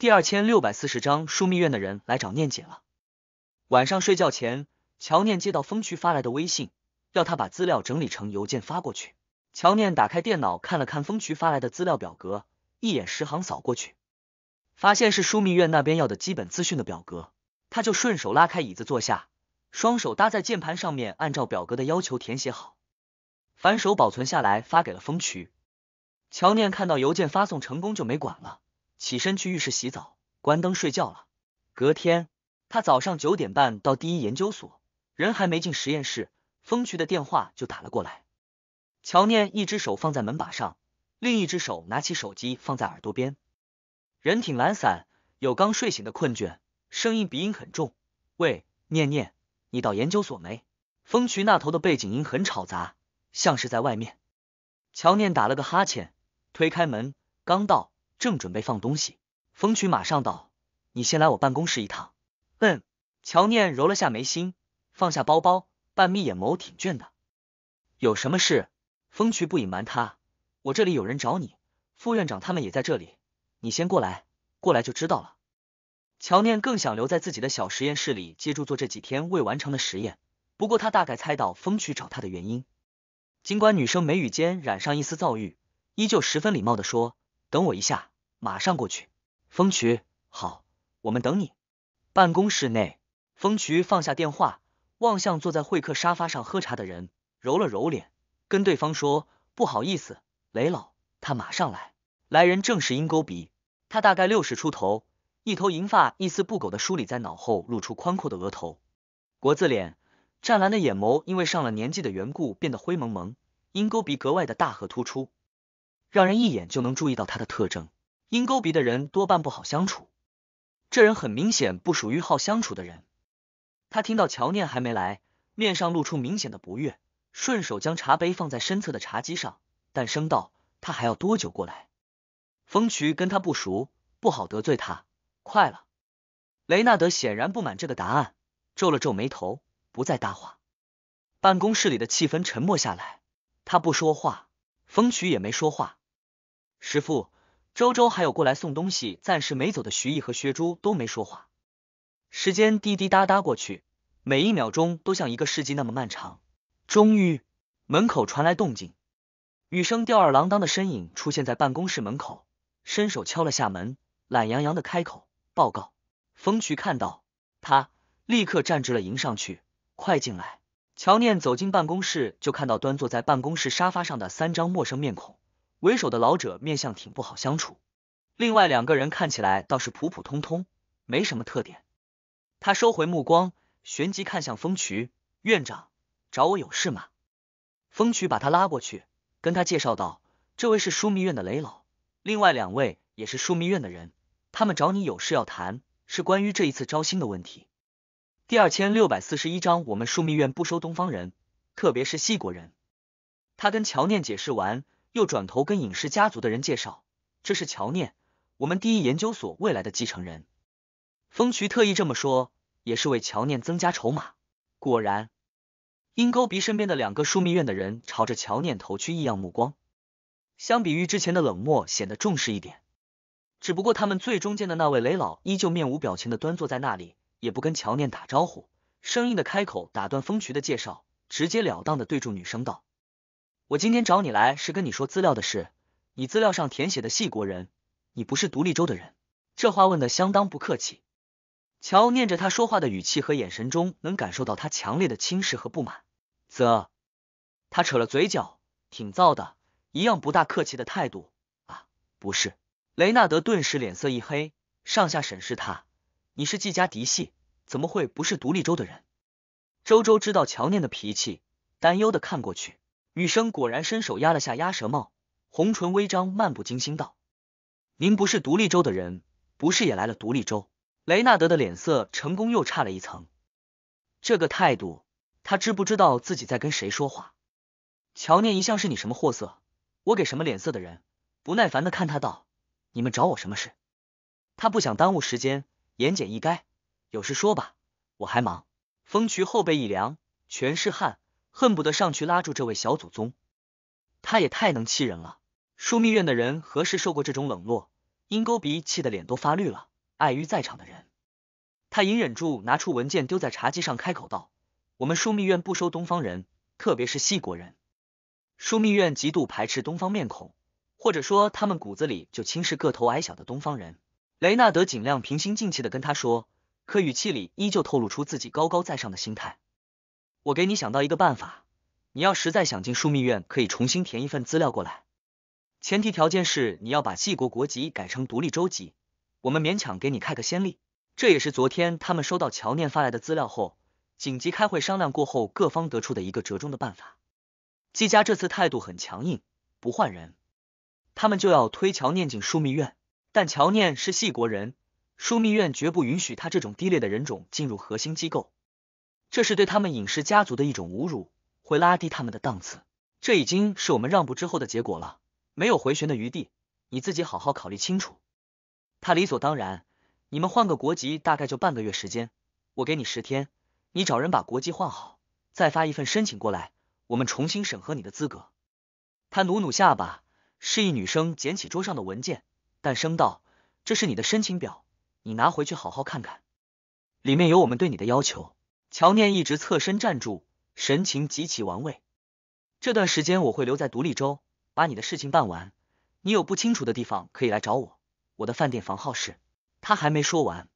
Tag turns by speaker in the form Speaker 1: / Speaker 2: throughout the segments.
Speaker 1: 第二千六百四十章，枢密院的人来找念姐了。晚上睡觉前，乔念接到风渠发来的微信，要他把资料整理成邮件发过去。乔念打开电脑，看了看风渠发来的资料表格，一眼十行扫过去，发现是枢密院那边要的基本资讯的表格，他就顺手拉开椅子坐下，双手搭在键盘上面，按照表格的要求填写好，反手保存下来，发给了风渠。乔念看到邮件发送成功，就没管了。起身去浴室洗澡，关灯睡觉了。隔天，他早上九点半到第一研究所，人还没进实验室，风渠的电话就打了过来。乔念一只手放在门把上，另一只手拿起手机放在耳朵边，人挺懒散，有刚睡醒的困倦，声音鼻音很重。喂，念念，你到研究所没？风渠那头的背景音很吵杂，像是在外面。乔念打了个哈欠，推开门，刚到。正准备放东西，风渠马上道：“你先来我办公室一趟。”嗯，乔念揉了下眉心，放下包包，半眯眼眸，挺倦的。有什么事？风渠不隐瞒他，我这里有人找你，副院长他们也在这里，你先过来，过来就知道了。乔念更想留在自己的小实验室里，借助做这几天未完成的实验。不过他大概猜到风渠找他的原因，尽管女生眉宇间染上一丝躁郁，依旧十分礼貌的说：“等我一下。”马上过去，风渠好，我们等你。办公室内，风渠放下电话，望向坐在会客沙发上喝茶的人，揉了揉脸，跟对方说：“不好意思，雷老，他马上来。”来人正是鹰钩鼻，他大概六十出头，一头银发一丝不苟的梳理在脑后，露出宽阔的额头，国字脸，湛蓝的眼眸因为上了年纪的缘故变得灰蒙蒙，鹰钩鼻格外的大和突出，让人一眼就能注意到他的特征。鹰钩鼻的人多半不好相处，这人很明显不属于好相处的人。他听到乔念还没来，面上露出明显的不悦，顺手将茶杯放在身侧的茶几上，但声道：“他还要多久过来？”风渠跟他不熟，不好得罪他。快了。雷纳德显然不满这个答案，皱了皱眉头，不再搭话。办公室里的气氛沉默下来，他不说话，风渠也没说话。师傅。周周还有过来送东西，暂时没走的徐毅和薛珠都没说话。时间滴滴答答过去，每一秒钟都像一个世纪那么漫长。终于，门口传来动静，雨生吊儿郎当的身影出现在办公室门口，伸手敲了下门，懒洋洋的开口：“报告。”风渠看到他，立刻站直了迎上去：“快进来！”乔念走进办公室，就看到端坐在办公室沙发上的三张陌生面孔。为首的老者面相挺不好相处，另外两个人看起来倒是普普通通，没什么特点。他收回目光，旋即看向风渠院长，找我有事吗？风渠把他拉过去，跟他介绍道：“这位是枢密院的雷老，另外两位也是枢密院的人，他们找你有事要谈，是关于这一次招新的问题。”第二千六百四十一章，我们枢密院不收东方人，特别是西国人。他跟乔念解释完。又转头跟影视家族的人介绍，这是乔念，我们第一研究所未来的继承人。风渠特意这么说，也是为乔念增加筹码。果然，鹰钩鼻身边的两个枢密院的人朝着乔念投去异样目光，相比于之前的冷漠，显得重视一点。只不过他们最中间的那位雷老依旧面无表情的端坐在那里，也不跟乔念打招呼，生硬的开口打断风渠的介绍，直截了当的对住女生道。我今天找你来是跟你说资料的事，你资料上填写的系国人，你不是独立州的人。这话问的相当不客气。乔念着他说话的语气和眼神中，能感受到他强烈的轻视和不满。啧，他扯了嘴角，挺燥的，一样不大客气的态度啊。不是，雷纳德顿时脸色一黑，上下审视他，你是季家嫡系，怎么会不是独立州的人？周周知道乔念的脾气，担忧的看过去。女生果然伸手压了下鸭舌帽，红唇微张，漫不经心道：“您不是独立州的人，不是也来了独立州？”雷纳德的脸色成功又差了一层。这个态度，他知不知道自己在跟谁说话？乔念一向是你什么货色？我给什么脸色的人？不耐烦的看他道：“你们找我什么事？”他不想耽误时间，言简意赅：“有事说吧，我还忙。”风渠后背一凉，全是汗。恨不得上去拉住这位小祖宗，他也太能气人了。枢密院的人何时受过这种冷落？鹰钩鼻气得脸都发绿了。碍于在场的人，他隐忍住，拿出文件丢在茶几上，开口道：“我们枢密院不收东方人，特别是西国人。枢密院极度排斥东方面孔，或者说他们骨子里就轻视个头矮小的东方人。”雷纳德尽量平心静气的跟他说，可语气里依旧透露出自己高高在上的心态。我给你想到一个办法，你要实在想进枢密院，可以重新填一份资料过来，前提条件是你要把纪国国籍改成独立州籍，我们勉强给你开个先例。这也是昨天他们收到乔念发来的资料后，紧急开会商量过后，各方得出的一个折中的办法。纪家这次态度很强硬，不换人，他们就要推乔念进枢密院，但乔念是纪国人，枢密院绝不允许他这种低劣的人种进入核心机构。这是对他们影视家族的一种侮辱，会拉低他们的档次。这已经是我们让步之后的结果了，没有回旋的余地。你自己好好考虑清楚。他理所当然。你们换个国籍大概就半个月时间，我给你十天，你找人把国籍换好，再发一份申请过来，我们重新审核你的资格。他努努下巴，示意女生捡起桌上的文件，但声道：“这是你的申请表，你拿回去好好看看，里面有我们对你的要求。”乔念一直侧身站住，神情极其玩味。这段时间我会留在独立州，把你的事情办完。你有不清楚的地方可以来找我。我的饭店房号是……他还没说完。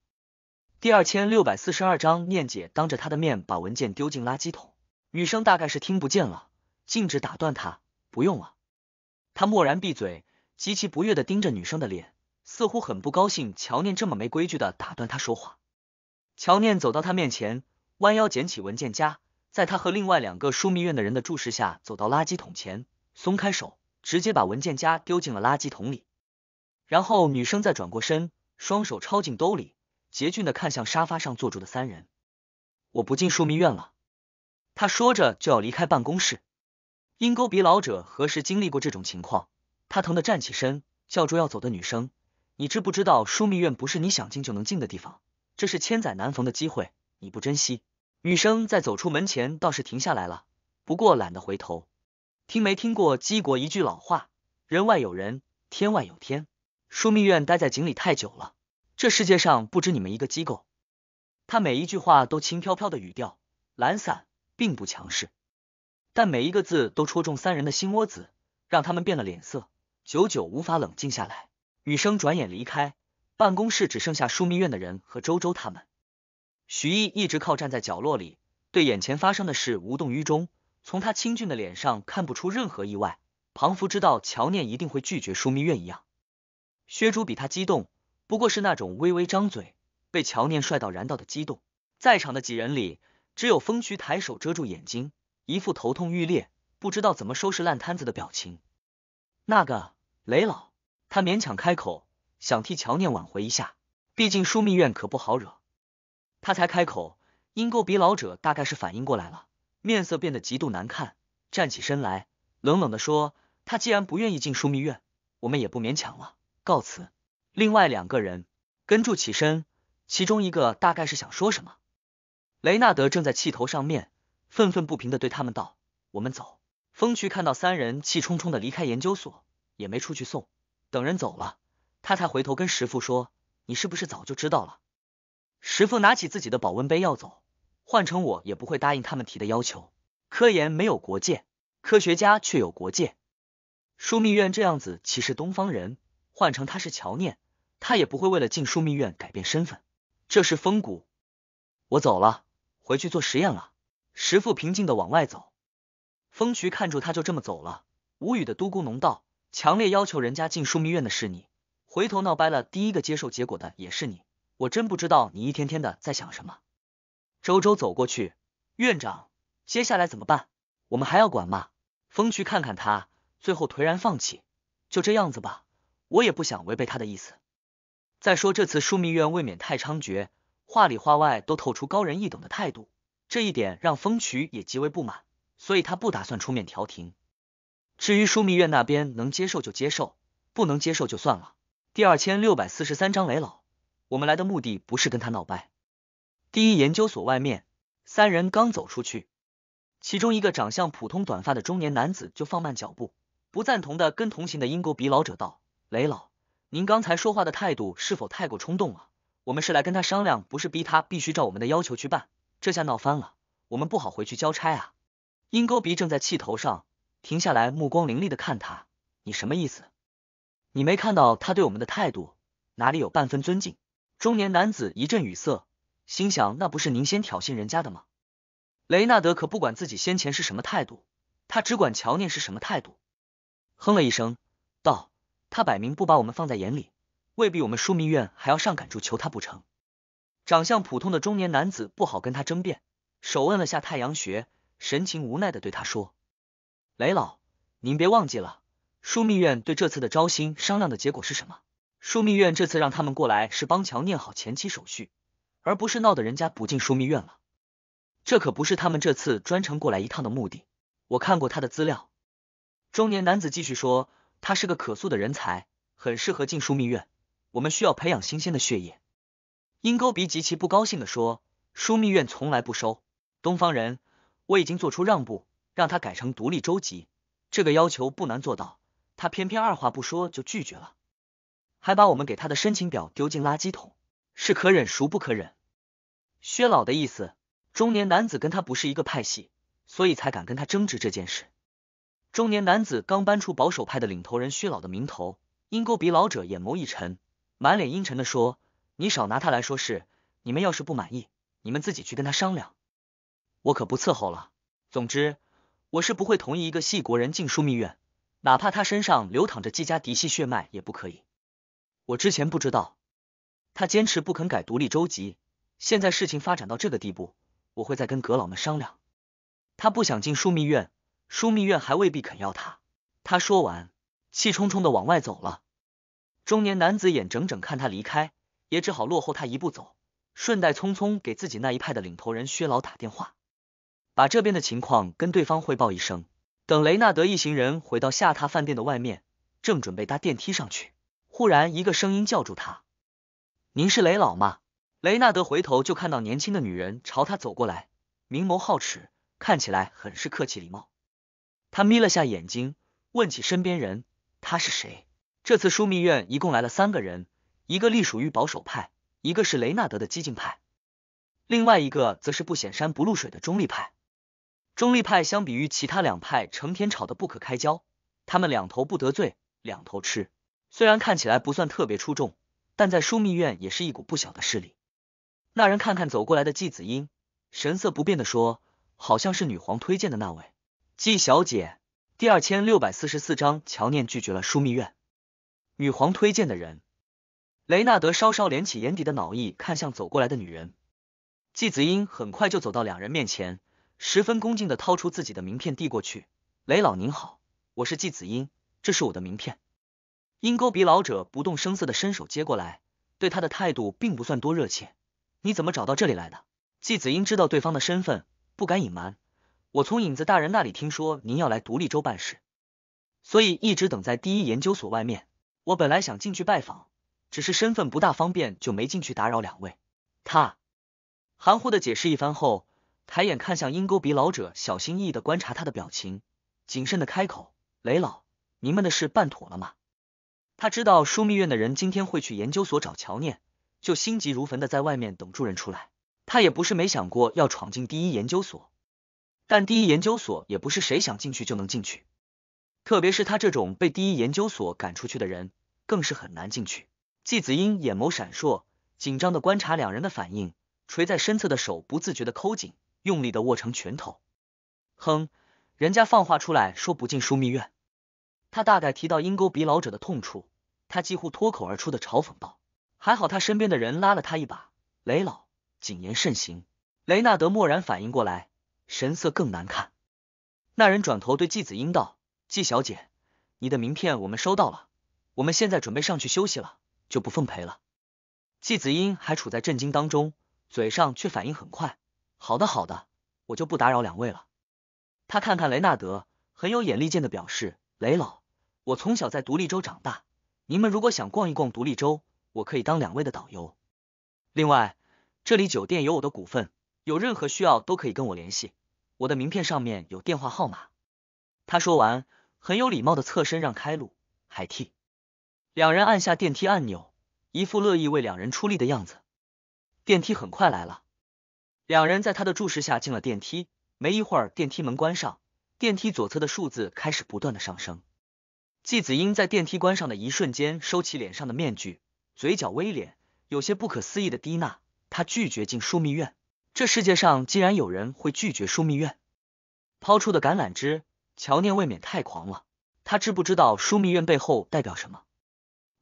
Speaker 1: 第二千六百四十二章，念姐当着他的面把文件丢进垃圾桶。女生大概是听不见了，径直打断他：“不用了。”他蓦然闭嘴，极其不悦的盯着女生的脸，似乎很不高兴乔念这么没规矩的打断他说话。乔念走到他面前。弯腰捡起文件夹，在他和另外两个枢密院的人的注视下，走到垃圾桶前，松开手，直接把文件夹丢进了垃圾桶里。然后女生再转过身，双手抄进兜里，洁俊的看向沙发上坐住的三人。我不进枢密院了，他说着就要离开办公室。鹰钩鼻老者何时经历过这种情况？他疼的站起身，叫住要走的女生：“你知不知道枢密院不是你想进就能进的地方？这是千载难逢的机会，你不珍惜。”女生在走出门前倒是停下来了，不过懒得回头。听没听过姬国一句老话：“人外有人，天外有天。”枢密院待在井里太久了，这世界上不止你们一个机构。他每一句话都轻飘飘的语调，懒散，并不强势，但每一个字都戳中三人的心窝子，让他们变了脸色，久久无法冷静下来。女生转眼离开，办公室只剩下枢密院的人和周周他们。徐毅一直靠站在角落里，对眼前发生的事无动于衷。从他清俊的脸上看不出任何意外。庞福知道乔念一定会拒绝枢密院一样，薛珠比他激动，不过是那种微微张嘴被乔念帅到燃到的激动。在场的几人里，只有风渠抬手遮住眼睛，一副头痛欲裂、不知道怎么收拾烂摊子的表情。那个雷老，他勉强开口，想替乔念挽回一下，毕竟枢密院可不好惹。他才开口，鹰钩鼻老者大概是反应过来了，面色变得极度难看，站起身来，冷冷的说：“他既然不愿意进枢密院，我们也不勉强了，告辞。”另外两个人跟住起身，其中一个大概是想说什么，雷纳德正在气头上面，愤愤不平的对他们道：“我们走。”风渠看到三人气冲冲的离开研究所，也没出去送，等人走了，他才回头跟师傅说：“你是不是早就知道了？”石父拿起自己的保温杯要走，换成我也不会答应他们提的要求。科研没有国界，科学家却有国界。枢密院这样子歧视东方人，换成他是乔念，他也不会为了进枢密院改变身份，这是风骨。我走了，回去做实验了。石父平静的往外走，风渠看住他就这么走了，无语的嘟咕哝道：“强烈要求人家进枢密院的是你，回头闹掰了，第一个接受结果的也是你。”我真不知道你一天天的在想什么。周周走过去，院长，接下来怎么办？我们还要管吗？风渠看看他，最后颓然放弃，就这样子吧。我也不想违背他的意思。再说这次枢密院未免太猖獗，话里话外都透出高人一等的态度，这一点让风渠也极为不满，所以他不打算出面调停。至于枢密院那边能接受就接受，不能接受就算了。第二千六百四十三章雷老。我们来的目的不是跟他闹掰。第一研究所外面，三人刚走出去，其中一个长相普通、短发的中年男子就放慢脚步，不赞同的跟同行的鹰钩鼻老者道：“雷老，您刚才说话的态度是否太过冲动了？我们是来跟他商量，不是逼他必须照我们的要求去办。这下闹翻了，我们不好回去交差啊！”鹰钩鼻正在气头上，停下来，目光凌厉的看他：“你什么意思？你没看到他对我们的态度，哪里有半分尊敬？”中年男子一阵语塞，心想那不是您先挑衅人家的吗？雷纳德可不管自己先前是什么态度，他只管乔念是什么态度，哼了一声道：“他摆明不把我们放在眼里，未必我们枢密院还要上赶住求他不成？”长相普通的中年男子不好跟他争辩，手摁了下太阳穴，神情无奈的对他说：“雷老，您别忘记了，枢密院对这次的招新商量的结果是什么？”枢密院这次让他们过来是帮乔念好前期手续，而不是闹得人家不进枢密院了。这可不是他们这次专程过来一趟的目的。我看过他的资料，中年男子继续说，他是个可塑的人才，很适合进枢密院。我们需要培养新鲜的血液。鹰钩鼻极其不高兴地说，枢密院从来不收东方人。我已经做出让步，让他改成独立州级，这个要求不难做到，他偏偏二话不说就拒绝了。还把我们给他的申请表丢进垃圾桶，是可忍孰不可忍？薛老的意思，中年男子跟他不是一个派系，所以才敢跟他争执这件事。中年男子刚搬出保守派的领头人薛老的名头，鹰钩鼻老者眼眸一沉，满脸阴沉的说：“你少拿他来说事，你们要是不满意，你们自己去跟他商量，我可不伺候了。总之，我是不会同意一个系国人进枢密院，哪怕他身上流淌着纪家嫡系血脉也不可以。”我之前不知道，他坚持不肯改独立州籍，现在事情发展到这个地步，我会再跟阁老们商量。他不想进枢密院，枢密院还未必肯要他。他说完，气冲冲的往外走了。中年男子眼睁睁看他离开，也只好落后他一步走，顺带匆匆给自己那一派的领头人薛老打电话，把这边的情况跟对方汇报一声。等雷纳德一行人回到下榻饭店的外面，正准备搭电梯上去。忽然，一个声音叫住他：“您是雷老吗？”雷纳德回头就看到年轻的女人朝他走过来，明眸皓齿，看起来很是客气礼貌。他眯了下眼睛，问起身边人：“他是谁？”这次枢密院一共来了三个人，一个隶属于保守派，一个是雷纳德的激进派，另外一个则是不显山不露水的中立派。中立派相比于其他两派，成天吵得不可开交，他们两头不得罪，两头吃。虽然看起来不算特别出众，但在枢密院也是一股不小的势力。那人看看走过来的季子英，神色不变的说：“好像是女皇推荐的那位季小姐。”第二千六百四十四章，乔念拒绝了枢密院女皇推荐的人。雷纳德稍稍敛起眼底的恼意，看向走过来的女人。季子英很快就走到两人面前，十分恭敬的掏出自己的名片递过去：“雷老您好，我是季子英，这是我的名片。”鹰钩鼻老者不动声色的伸手接过来，对他的态度并不算多热切。你怎么找到这里来的？季子英知道对方的身份，不敢隐瞒。我从影子大人那里听说您要来独立州办事，所以一直等在第一研究所外面。我本来想进去拜访，只是身份不大方便，就没进去打扰两位。他含糊的解释一番后，抬眼看向鹰钩鼻老者，小心翼翼的观察他的表情，谨慎的开口：“雷老，您们的事办妥了吗？”他知道枢密院的人今天会去研究所找乔念，就心急如焚的在外面等住人出来。他也不是没想过要闯进第一研究所，但第一研究所也不是谁想进去就能进去，特别是他这种被第一研究所赶出去的人，更是很难进去。季子英眼眸闪烁，紧张的观察两人的反应，垂在身侧的手不自觉的抠紧，用力的握成拳头。哼，人家放话出来说不进枢密院，他大概提到鹰钩鼻老者的痛处。他几乎脱口而出的嘲讽道：“还好，他身边的人拉了他一把。”雷老，谨言慎行。雷纳德蓦然反应过来，神色更难看。那人转头对季子英道：“季小姐，你的名片我们收到了，我们现在准备上去休息了，就不奉陪了。”季子英还处在震惊当中，嘴上却反应很快：“好的，好的，我就不打扰两位了。”他看看雷纳德，很有眼力见的表示：“雷老，我从小在独立州长大。”你们如果想逛一逛独立州，我可以当两位的导游。另外，这里酒店有我的股份，有任何需要都可以跟我联系，我的名片上面有电话号码。他说完，很有礼貌的侧身让开路，还替两人按下电梯按钮，一副乐意为两人出力的样子。电梯很快来了，两人在他的注视下进了电梯，没一会儿电梯门关上，电梯左侧的数字开始不断的上升。纪子英在电梯关上的一瞬间，收起脸上的面具，嘴角微敛，有些不可思议的低呐：“他拒绝进枢密院？这世界上竟然有人会拒绝枢密院？抛出的橄榄枝，乔念未免太狂了。他知不知道枢密院背后代表什么？”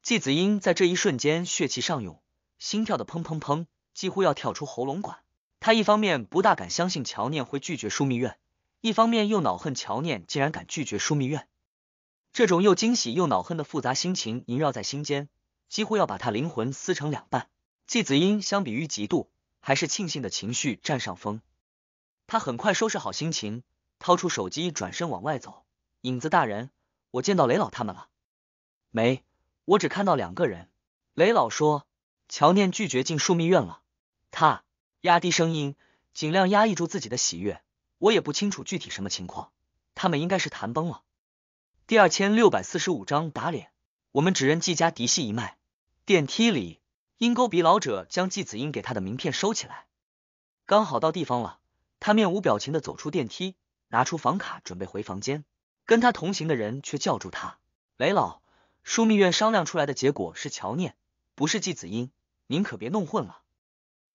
Speaker 1: 纪子英在这一瞬间，血气上涌，心跳的砰砰砰，几乎要跳出喉咙管。他一方面不大敢相信乔念会拒绝枢密院，一方面又恼恨乔念竟然敢拒绝枢密院。这种又惊喜又恼恨的复杂心情萦绕在心间，几乎要把他灵魂撕成两半。季子英相比于嫉妒，还是庆幸的情绪占上风。他很快收拾好心情，掏出手机，转身往外走。影子大人，我见到雷老他们了。没，我只看到两个人。雷老说，乔念拒绝进枢密院了。他压低声音，尽量压抑住自己的喜悦。我也不清楚具体什么情况，他们应该是谈崩了。第二千六百四十五章打脸。我们只认季家嫡系一脉。电梯里，鹰钩鼻老者将季子英给他的名片收起来。刚好到地方了，他面无表情的走出电梯，拿出房卡准备回房间。跟他同行的人却叫住他：“雷老，枢密院商量出来的结果是乔念，不是季子英，您可别弄混了。”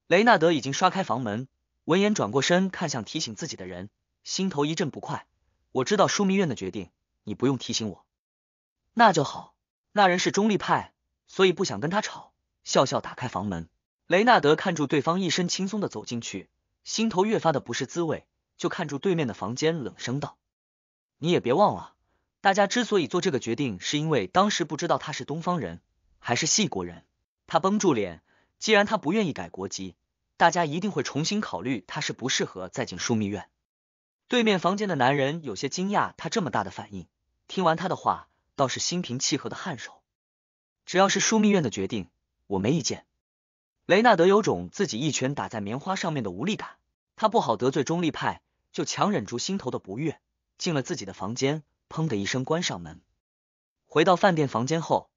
Speaker 1: 雷纳德已经刷开房门，闻言转过身看向提醒自己的人，心头一阵不快。我知道枢密院的决定。你不用提醒我，那就好。那人是中立派，所以不想跟他吵。笑笑打开房门，雷纳德看住对方一身轻松的走进去，心头越发的不是滋味，就看住对面的房间，冷声道：“你也别忘了，大家之所以做这个决定，是因为当时不知道他是东方人还是系国人。”他绷住脸，既然他不愿意改国籍，大家一定会重新考虑他是不适合再进枢密院。对面房间的男人有些惊讶，他这么大的反应。听完他的话，倒是心平气和的颔首。只要是枢密院的决定，我没意见。雷纳德有种自己一拳打在棉花上面的无力感，他不好得罪中立派，就强忍住心头的不悦，进了自己的房间，砰的一声关上门。回到饭店房间后，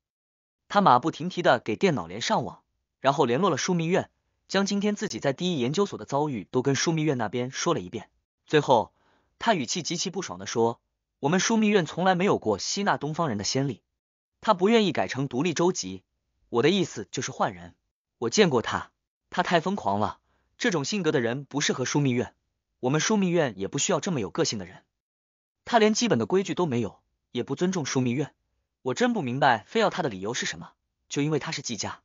Speaker 1: 他马不停蹄的给电脑连上网，然后联络了枢密院，将今天自己在第一研究所的遭遇都跟枢密院那边说了一遍。最后，他语气极其不爽的说。我们枢密院从来没有过吸纳东方人的先例，他不愿意改成独立州级。我的意思就是换人。我见过他，他太疯狂了，这种性格的人不适合枢密院，我们枢密院也不需要这么有个性的人。他连基本的规矩都没有，也不尊重枢密院。我真不明白非要他的理由是什么，就因为他是季家？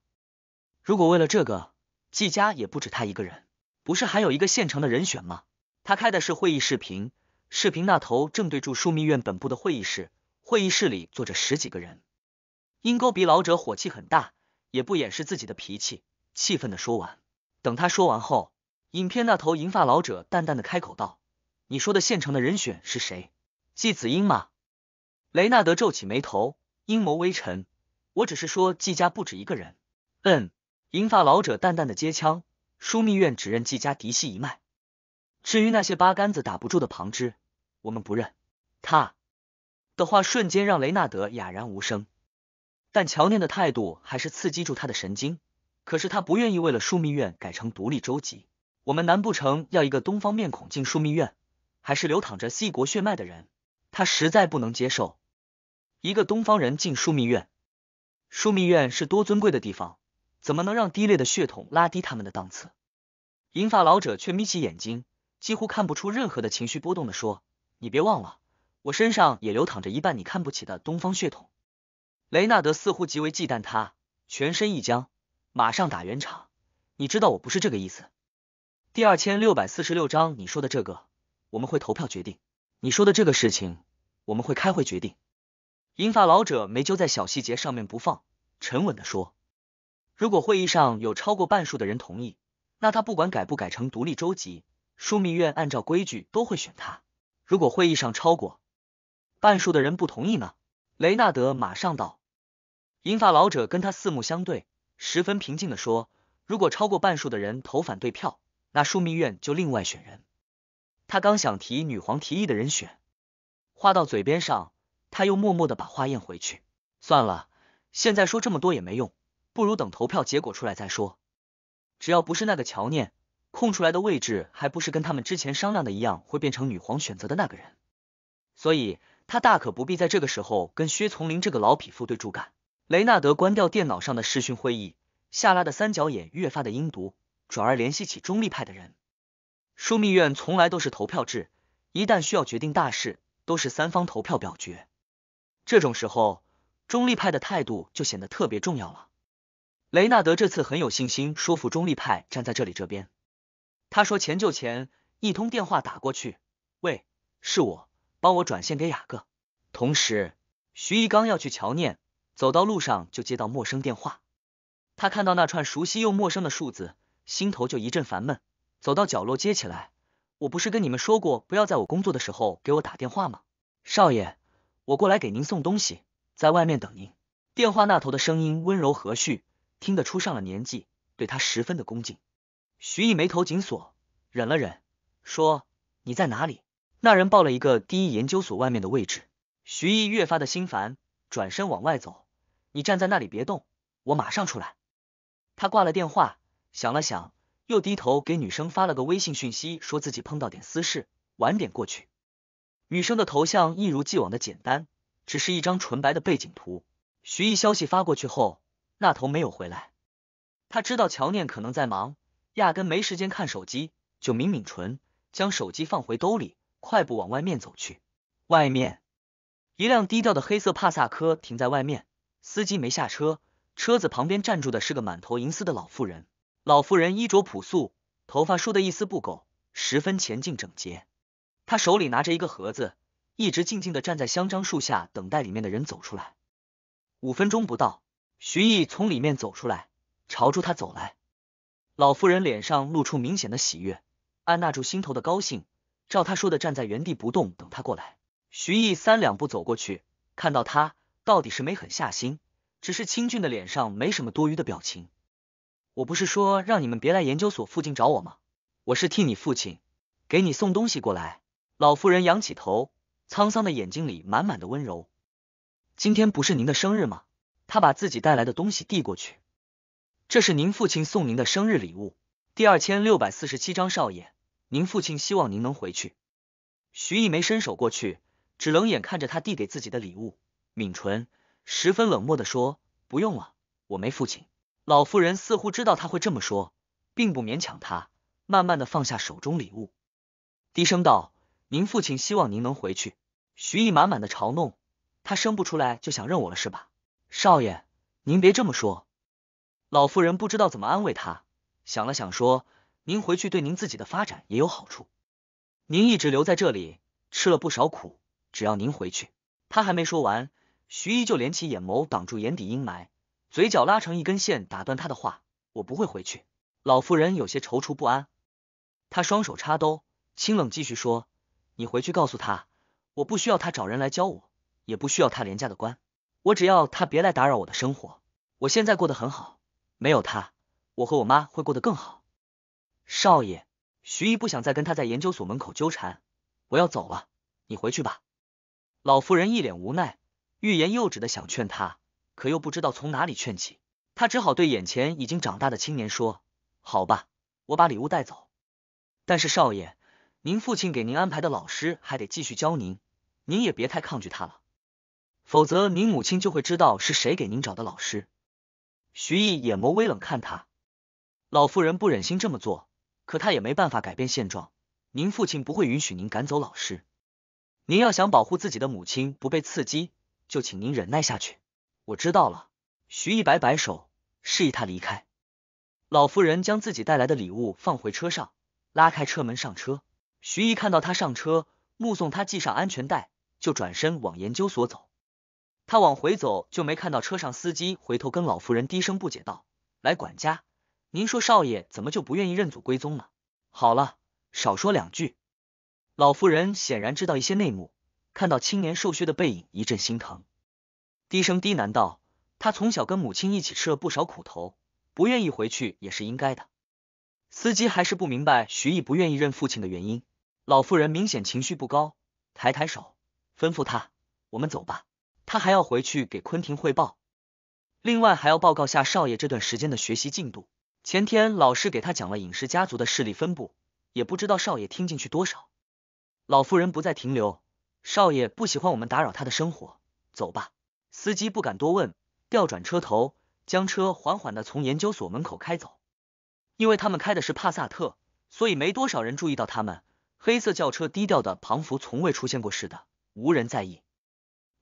Speaker 1: 如果为了这个，季家也不止他一个人，不是还有一个现成的人选吗？他开的是会议视频。视频那头正对住枢密院本部的会议室，会议室里坐着十几个人。鹰钩鼻老者火气很大，也不掩饰自己的脾气，气愤的说完。等他说完后，影片那头银发老者淡淡的开口道：“你说的现成的人选是谁？季子英吗？”雷纳德皱起眉头，阴谋微沉：“我只是说季家不止一个人。”“嗯。”银发老者淡淡的接枪：“枢密院只认季家嫡系一脉，至于那些八竿子打不住的旁支。”我们不认，他的话瞬间让雷纳德哑然无声，但乔念的态度还是刺激住他的神经。可是他不愿意为了枢密院改成独立州级，我们难不成要一个东方面孔进枢密院，还是流淌着 C 国血脉的人？他实在不能接受一个东方人进枢密院，枢密院是多尊贵的地方，怎么能让低劣的血统拉低他们的档次？银发老者却眯起眼睛，几乎看不出任何的情绪波动的说。你别忘了，我身上也流淌着一半你看不起的东方血统。雷纳德似乎极为忌惮他，全身一僵，马上打圆场。你知道我不是这个意思。第二千六百四十六章，你说的这个我们会投票决定，你说的这个事情我们会开会决定。银发老者没揪在小细节上面不放，沉稳的说：“如果会议上有超过半数的人同意，那他不管改不改成独立州级，枢密院按照规矩都会选他。”如果会议上超过半数的人不同意呢？雷纳德马上道，银发老者跟他四目相对，十分平静的说：“如果超过半数的人投反对票，那枢密院就另外选人。”他刚想提女皇提议的人选，话到嘴边上，他又默默的把话咽回去。算了，现在说这么多也没用，不如等投票结果出来再说。只要不是那个乔念。空出来的位置还不是跟他们之前商量的一样，会变成女皇选择的那个人，所以他大可不必在这个时候跟薛从林这个老匹夫对住干。雷纳德关掉电脑上的视讯会议，下拉的三角眼越发的阴毒，转而联系起中立派的人。枢密院从来都是投票制，一旦需要决定大事，都是三方投票表决。这种时候，中立派的态度就显得特别重要了。雷纳德这次很有信心说服中立派站在这里这边。他说钱就钱，一通电话打过去，喂，是我，帮我转现给雅各。同时，徐艺刚要去乔念，走到路上就接到陌生电话，他看到那串熟悉又陌生的数字，心头就一阵烦闷。走到角落接起来，我不是跟你们说过，不要在我工作的时候给我打电话吗？少爷，我过来给您送东西，在外面等您。电话那头的声音温柔和煦，听得出上了年纪，对他十分的恭敬。徐毅眉头紧锁，忍了忍，说：“你在哪里？”那人报了一个第一研究所外面的位置。徐毅越发的心烦，转身往外走。“你站在那里别动，我马上出来。”他挂了电话，想了想，又低头给女生发了个微信讯息，说自己碰到点私事，晚点过去。女生的头像一如既往的简单，只是一张纯白的背景图。徐毅消息发过去后，那头没有回来。他知道乔念可能在忙。压根没时间看手机，就抿抿唇，将手机放回兜里，快步往外面走去。外面一辆低调的黑色帕萨科停在外面，司机没下车。车子旁边站住的是个满头银丝的老妇人，老妇人衣着朴素，头发梳得一丝不苟，十分前进整洁。她手里拿着一个盒子，一直静静的站在香樟树下等待里面的人走出来。五分钟不到，徐毅从里面走出来，朝住他走来。老妇人脸上露出明显的喜悦，按捺住心头的高兴，照她说的站在原地不动，等他过来。徐毅三两步走过去，看到他，到底是没狠下心，只是清俊的脸上没什么多余的表情。我不是说让你们别来研究所附近找我吗？我是替你父亲给你送东西过来。老妇人仰起头，沧桑的眼睛里满满的温柔。今天不是您的生日吗？他把自己带来的东西递过去。这是您父亲送您的生日礼物，第二千六百四十七章。少爷，您父亲希望您能回去。徐艺没伸手过去，只冷眼看着他递给自己的礼物，抿唇，十分冷漠的说：“不用了，我没父亲。”老妇人似乎知道他会这么说，并不勉强他，慢慢的放下手中礼物，低声道：“您父亲希望您能回去。”徐艺满满的嘲弄：“他生不出来就想认我了是吧？”少爷，您别这么说。老妇人不知道怎么安慰他，想了想说：“您回去对您自己的发展也有好处。您一直留在这里吃了不少苦，只要您回去。”他还没说完，徐一就连起眼眸挡住眼底阴霾，嘴角拉成一根线，打断他的话：“我不会回去。”老妇人有些踌躇不安，他双手插兜，清冷继续说：“你回去告诉他，我不需要他找人来教我，也不需要他廉价的官，我只要他别来打扰我的生活。我现在过得很好。”没有他，我和我妈会过得更好。少爷，徐毅不想再跟他在研究所门口纠缠，我要走了，你回去吧。老妇人一脸无奈，欲言又止的想劝他，可又不知道从哪里劝起，他只好对眼前已经长大的青年说：“好吧，我把礼物带走。但是少爷，您父亲给您安排的老师还得继续教您，您也别太抗拒他了，否则您母亲就会知道是谁给您找的老师。”徐毅眼眸微冷，看他。老妇人不忍心这么做，可她也没办法改变现状。您父亲不会允许您赶走老师。您要想保护自己的母亲不被刺激，就请您忍耐下去。我知道了。徐毅摆摆手，示意他离开。老妇人将自己带来的礼物放回车上，拉开车门上车。徐毅看到他上车，目送他系上安全带，就转身往研究所走。他往回走，就没看到车上司机回头跟老妇人低声不解道：“来，管家，您说少爷怎么就不愿意认祖归宗呢？”好了，少说两句。老妇人显然知道一些内幕，看到青年瘦削的背影，一阵心疼，低声低喃道：“他从小跟母亲一起吃了不少苦头，不愿意回去也是应该的。”司机还是不明白徐毅不愿意认父亲的原因。老妇人明显情绪不高，抬抬手吩咐他：“我们走吧。”他还要回去给昆廷汇报，另外还要报告下少爷这段时间的学习进度。前天老师给他讲了影视家族的势力分布，也不知道少爷听进去多少。老妇人不再停留，少爷不喜欢我们打扰他的生活，走吧。司机不敢多问，调转车头，将车缓缓的从研究所门口开走。因为他们开的是帕萨特，所以没多少人注意到他们。黑色轿车低调的仿佛从未出现过似的，无人在意。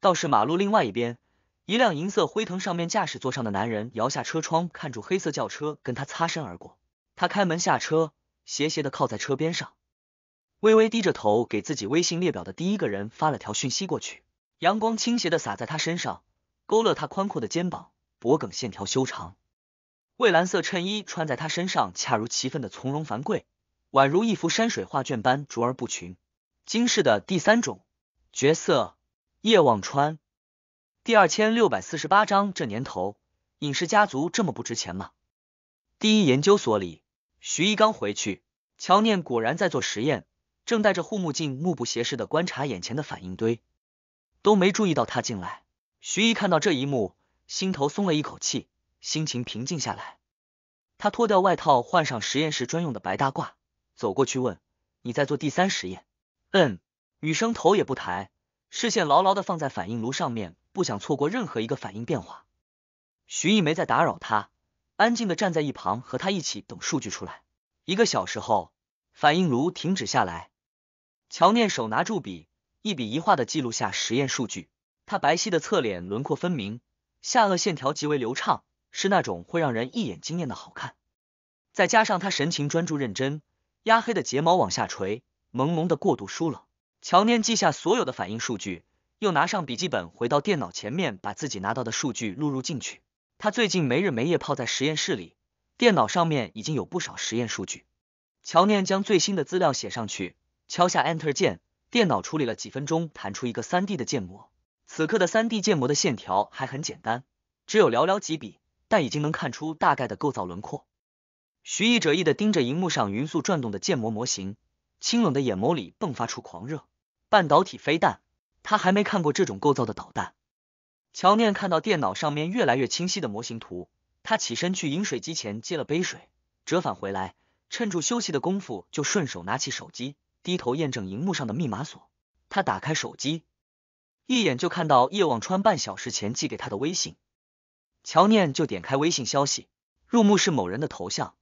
Speaker 1: 倒是马路另外一边，一辆银色辉腾上面驾驶座上的男人摇下车窗，看住黑色轿车跟他擦身而过。他开门下车，斜斜的靠在车边上，微微低着头，给自己微信列表的第一个人发了条讯息过去。阳光倾斜的洒在他身上，勾勒他宽阔的肩膀、脖梗线条修长。蔚蓝色衬衣穿在他身上，恰如其分的从容繁贵，宛如一幅山水画卷般卓而不群。今世的第三种角色。叶望川，第二千六百四十八章，这年头影视家族这么不值钱吗？第一研究所里，徐一刚回去，乔念果然在做实验，正戴着护目镜，目不斜视的观察眼前的反应堆，都没注意到他进来。徐一看到这一幕，心头松了一口气，心情平静下来。他脱掉外套，换上实验室专用的白大褂，走过去问：“你在做第三实验？”嗯，女生头也不抬。视线牢牢的放在反应炉上面，不想错过任何一个反应变化。徐毅没再打扰他，安静的站在一旁，和他一起等数据出来。一个小时后，反应炉停止下来。乔念手拿住笔，一笔一画的记录下实验数据。他白皙的侧脸轮廓分明，下颚线条极为流畅，是那种会让人一眼惊艳的好看。再加上他神情专注认真，压黑的睫毛往下垂，朦胧的过度疏冷。乔念记下所有的反应数据，又拿上笔记本回到电脑前面，把自己拿到的数据录入进去。他最近没日没夜泡在实验室里，电脑上面已经有不少实验数据。乔念将最新的资料写上去，敲下 Enter 键，电脑处理了几分钟，弹出一个三 D 的建模。此刻的三 D 建模的线条还很简单，只有寥寥几笔，但已经能看出大概的构造轮廓。徐毅着意的盯着荧幕上匀速转动的建模模型，清冷的眼眸里迸发出狂热。半导体飞弹，他还没看过这种构造的导弹。乔念看到电脑上面越来越清晰的模型图，他起身去饮水机前接了杯水，折返回来，趁住休息的功夫就顺手拿起手机，低头验证荧幕上的密码锁。他打开手机，一眼就看到叶望川半小时前寄给他的微信。乔念就点开微信消息，入目是某人的头像，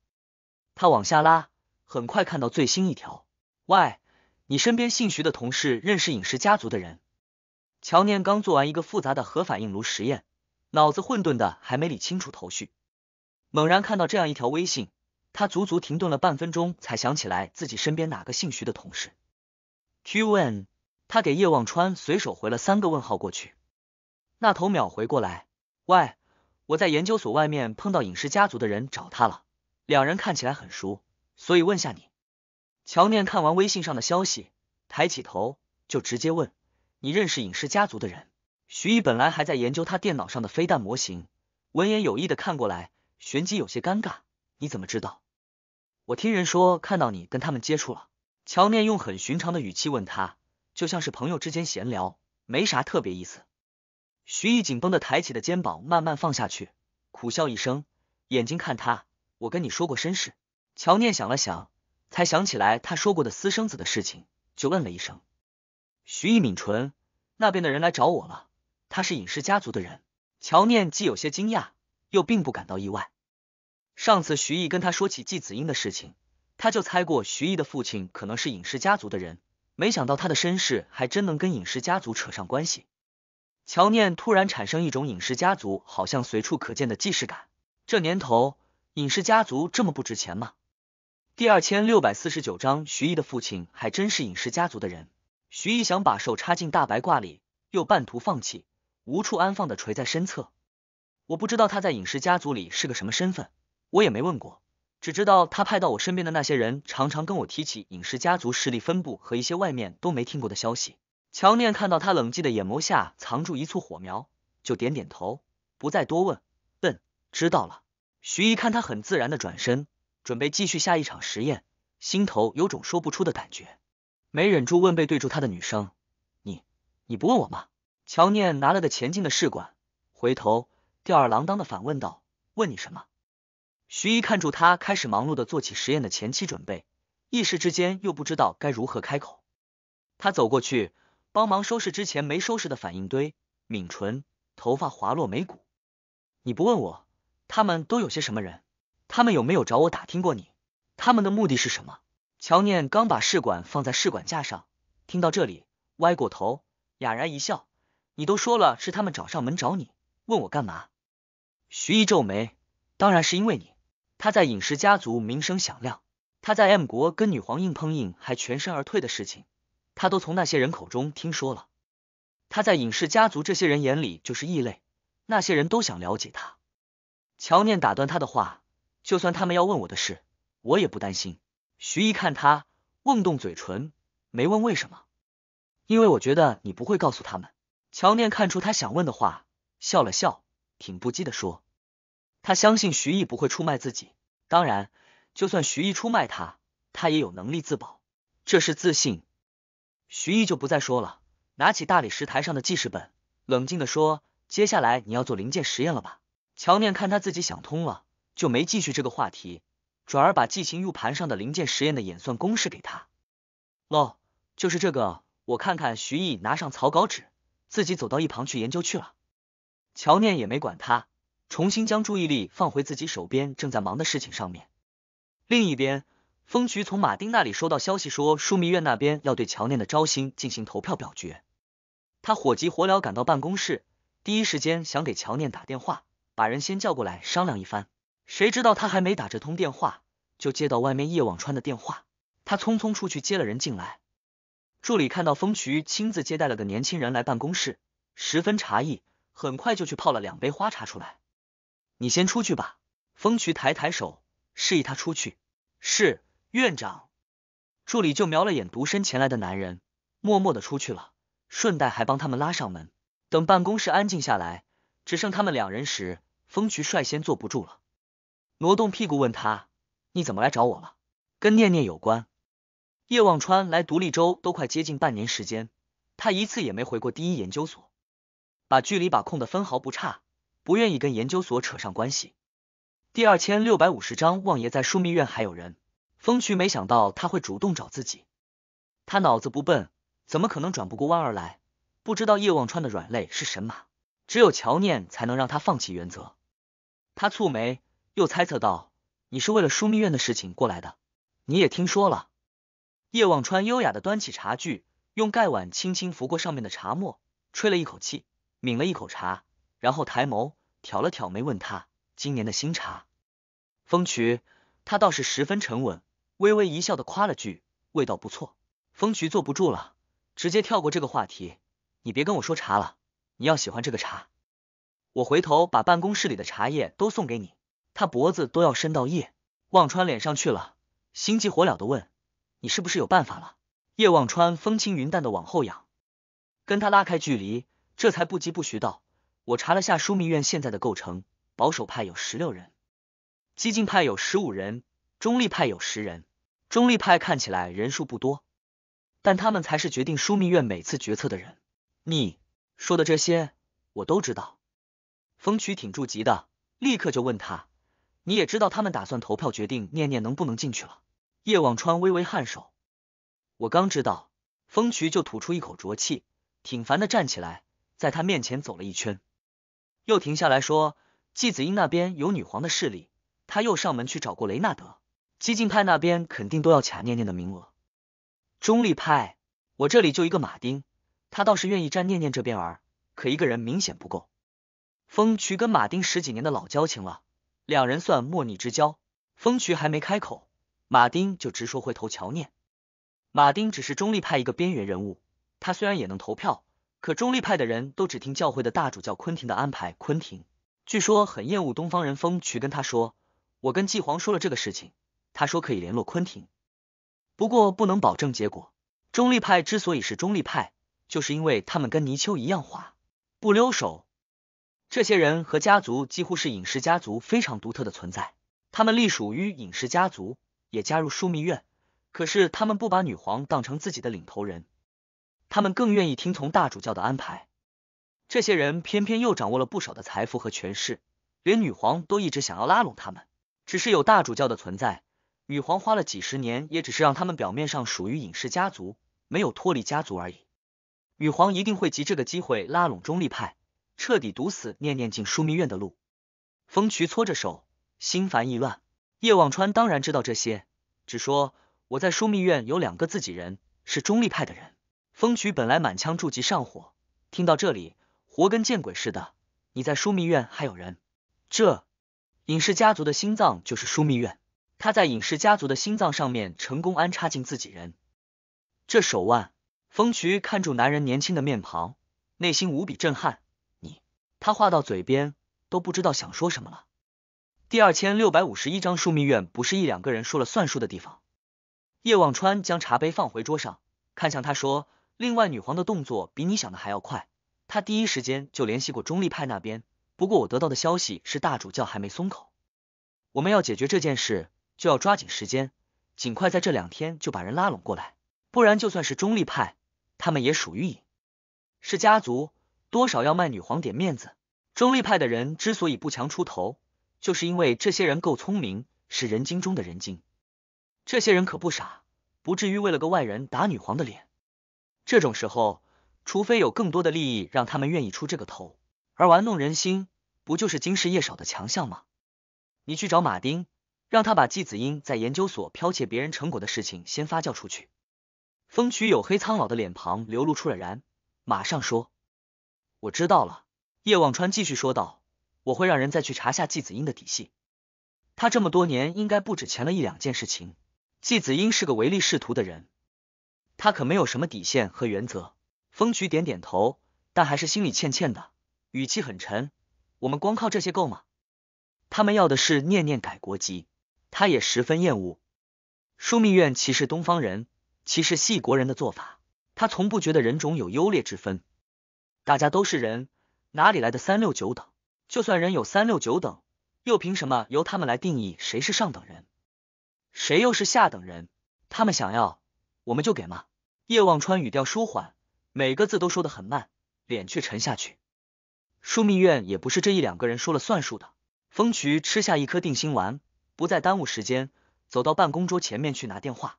Speaker 1: 他往下拉，很快看到最新一条：喂。你身边姓徐的同事认识饮食家族的人？乔念刚做完一个复杂的核反应炉实验，脑子混沌的还没理清楚头绪，猛然看到这样一条微信，他足足停顿了半分钟才想起来自己身边哪个姓徐的同事。Qn，他给叶望川随手回了三个问号过去，那头秒回过来，喂，我在研究所外面碰到饮食家族的人找他了，两人看起来很熟，所以问下你。乔念看完微信上的消息，抬起头就直接问：“你认识影视家族的人？”徐毅本来还在研究他电脑上的飞弹模型，闻言有意的看过来，玄机有些尴尬：“你怎么知道？我听人说看到你跟他们接触了。”乔念用很寻常的语气问他，就像是朋友之间闲聊，没啥特别意思。徐毅紧绷的抬起的肩膀慢慢放下去，苦笑一声，眼睛看他：“我跟你说过身世。”乔念想了想。才想起来他说过的私生子的事情，就嗯了一声。徐艺抿唇，那边的人来找我了，他是尹氏家族的人。乔念既有些惊讶，又并不感到意外。上次徐艺跟他说起季子英的事情，他就猜过徐艺的父亲可能是尹氏家族的人，没想到他的身世还真能跟尹氏家族扯上关系。乔念突然产生一种尹氏家族好像随处可见的既视感，这年头尹氏家族这么不值钱吗？第二千六百四十九章，徐毅的父亲还真是影视家族的人。徐毅想把手插进大白褂里，又半途放弃，无处安放的垂在身侧。我不知道他在影视家族里是个什么身份，我也没问过，只知道他派到我身边的那些人，常常跟我提起影视家族势力分布和一些外面都没听过的消息。乔念看到他冷寂的眼眸下藏住一簇火苗，就点点头，不再多问。笨，知道了。徐毅看他很自然的转身。准备继续下一场实验，心头有种说不出的感觉，没忍住问被对住他的女生：“你你不问我吗？”乔念拿了个前进的试管，回头吊儿郎当的反问道：“问你什么？”徐姨看住他开始忙碌的做起实验的前期准备，一时之间又不知道该如何开口。他走过去帮忙收拾之前没收拾的反应堆，抿唇，头发滑落眉骨。你不问我，他们都有些什么人？他们有没有找我打听过你？他们的目的是什么？乔念刚把试管放在试管架上，听到这里，歪过头，哑然一笑：“你都说了，是他们找上门找你，问我干嘛？”徐毅皱眉：“当然是因为你，他在影视家族名声响亮，他在 M 国跟女皇硬碰硬还全身而退的事情，他都从那些人口中听说了。他在影视家族这些人眼里就是异类，那些人都想了解他。”乔念打断他的话。就算他们要问我的事，我也不担心。徐毅看他，瓮动嘴唇，没问为什么，因为我觉得你不会告诉他们。乔念看出他想问的话，笑了笑，挺不羁的说：“他相信徐毅不会出卖自己，当然，就算徐毅出卖他，他也有能力自保，这是自信。”徐毅就不再说了，拿起大理石台上的记事本，冷静的说：“接下来你要做零件实验了吧？”乔念看他自己想通了。就没继续这个话题，转而把寄琴 U 盘上的零件实验的演算公式给他喽，就是这个。我看看，徐毅拿上草稿纸，自己走到一旁去研究去了。乔念也没管他，重新将注意力放回自己手边正在忙的事情上面。另一边，风渠从马丁那里收到消息说，枢密院那边要对乔念的招新进行投票表决。他火急火燎赶到办公室，第一时间想给乔念打电话，把人先叫过来商量一番。谁知道他还没打这通电话，就接到外面叶望川的电话。他匆匆出去接了人进来。助理看到风渠亲自接待了个年轻人来办公室，十分诧异，很快就去泡了两杯花茶出来。你先出去吧，风渠抬抬手示意他出去。是院长助理就瞄了眼独身前来的男人，默默的出去了，顺带还帮他们拉上门。等办公室安静下来，只剩他们两人时，风渠率先坐不住了。挪动屁股问他：“你怎么来找我了？跟念念有关？”叶望川来独立州都快接近半年时间，他一次也没回过第一研究所，把距离把控的分毫不差，不愿意跟研究所扯上关系。第二千六百五十章，望爷在枢密院还有人。风渠没想到他会主动找自己，他脑子不笨，怎么可能转不过弯儿来？不知道叶望川的软肋是神马，只有乔念才能让他放弃原则。他蹙眉。又猜测道：“你是为了枢密院的事情过来的，你也听说了。叶望川优雅的端起茶具，用盖碗轻轻拂过上面的茶沫，吹了一口气，抿了一口茶，然后抬眸挑了挑眉，问他今年的新茶。风渠，他倒是十分沉稳，微微一笑的夸了句味道不错。风渠坐不住了，直接跳过这个话题，你别跟我说茶了，你要喜欢这个茶，我回头把办公室里的茶叶都送给你。他脖子都要伸到叶望川脸上去了，心急火燎的问：“你是不是有办法了？”叶望川风轻云淡的往后仰，跟他拉开距离，这才不疾不徐道：“我查了下枢密院现在的构成，保守派有十六人，激进派有十五人，中立派有十人。中立派看起来人数不多，但他们才是决定枢密院每次决策的人。你说的这些我都知道。”风曲挺住急的，立刻就问他。你也知道他们打算投票决定念念能不能进去了。叶望川微微颔首。我刚知道，风渠就吐出一口浊气，挺烦的，站起来，在他面前走了一圈，又停下来说：“季子英那边有女皇的势力，他又上门去找过雷纳德，激进派那边肯定都要卡念念的名额。中立派，我这里就一个马丁，他倒是愿意站念念这边儿，可一个人明显不够。风渠跟马丁十几年的老交情了。”两人算莫逆之交，风渠还没开口，马丁就直说会投乔念。马丁只是中立派一个边缘人物，他虽然也能投票，可中立派的人都只听教会的大主教昆廷的安排。昆廷据说很厌恶东方人，风渠跟他说，我跟季皇说了这个事情，他说可以联络昆廷，不过不能保证结果。中立派之所以是中立派，就是因为他们跟泥鳅一样滑，不溜手。这些人和家族几乎是隐士家族非常独特的存在，他们隶属于隐士家族，也加入枢密院，可是他们不把女皇当成自己的领头人，他们更愿意听从大主教的安排。这些人偏偏又掌握了不少的财富和权势，连女皇都一直想要拉拢他们，只是有大主教的存在，女皇花了几十年，也只是让他们表面上属于隐士家族，没有脱离家族而已。女皇一定会借这个机会拉拢中立派。彻底堵死念念进枢密院的路，风渠搓着手，心烦意乱。叶望川当然知道这些，只说我在枢密院有两个自己人，是中立派的人。风渠本来满腔筑急上火，听到这里，活跟见鬼似的。你在枢密院还有人？这隐氏家族的心脏就是枢密院，他在隐氏家族的心脏上面成功安插进自己人，这手腕。风渠看住男人年轻的面庞，内心无比震撼。他话到嘴边都不知道想说什么了。第二千六百五十一章枢密院不是一两个人说了算数的地方。叶望川将茶杯放回桌上，看向他说：“另外，女皇的动作比你想的还要快。她第一时间就联系过中立派那边。不过我得到的消息是，大主教还没松口。我们要解决这件事，就要抓紧时间，尽快在这两天就把人拉拢过来。不然，就算是中立派，他们也属于你，是家族。”多少要卖女皇点面子？中立派的人之所以不强出头，就是因为这些人够聪明，是人精中的人精。这些人可不傻，不至于为了个外人打女皇的脸。这种时候，除非有更多的利益让他们愿意出这个头，而玩弄人心，不就是金世夜少的强项吗？你去找马丁，让他把季子英在研究所剽窃别人成果的事情先发酵出去。风曲黝黑苍老的脸庞流露出了然，马上说。我知道了，叶望川继续说道：“我会让人再去查下季子英的底细，他这么多年应该不止前了一两件事情。季子英是个唯利是图的人，他可没有什么底线和原则。”风菊点点头，但还是心里欠欠的，语气很沉：“我们光靠这些够吗？他们要的是念念改国籍。”他也十分厌恶枢密院歧视东方人、歧视系国人的做法，他从不觉得人种有优劣之分。大家都是人，哪里来的三六九等？就算人有三六九等，又凭什么由他们来定义谁是上等人，谁又是下等人？他们想要，我们就给吗？叶望川语调舒缓，每个字都说得很慢，脸却沉下去。枢密院也不是这一两个人说了算数的。风渠吃下一颗定心丸，不再耽误时间，走到办公桌前面去拿电话。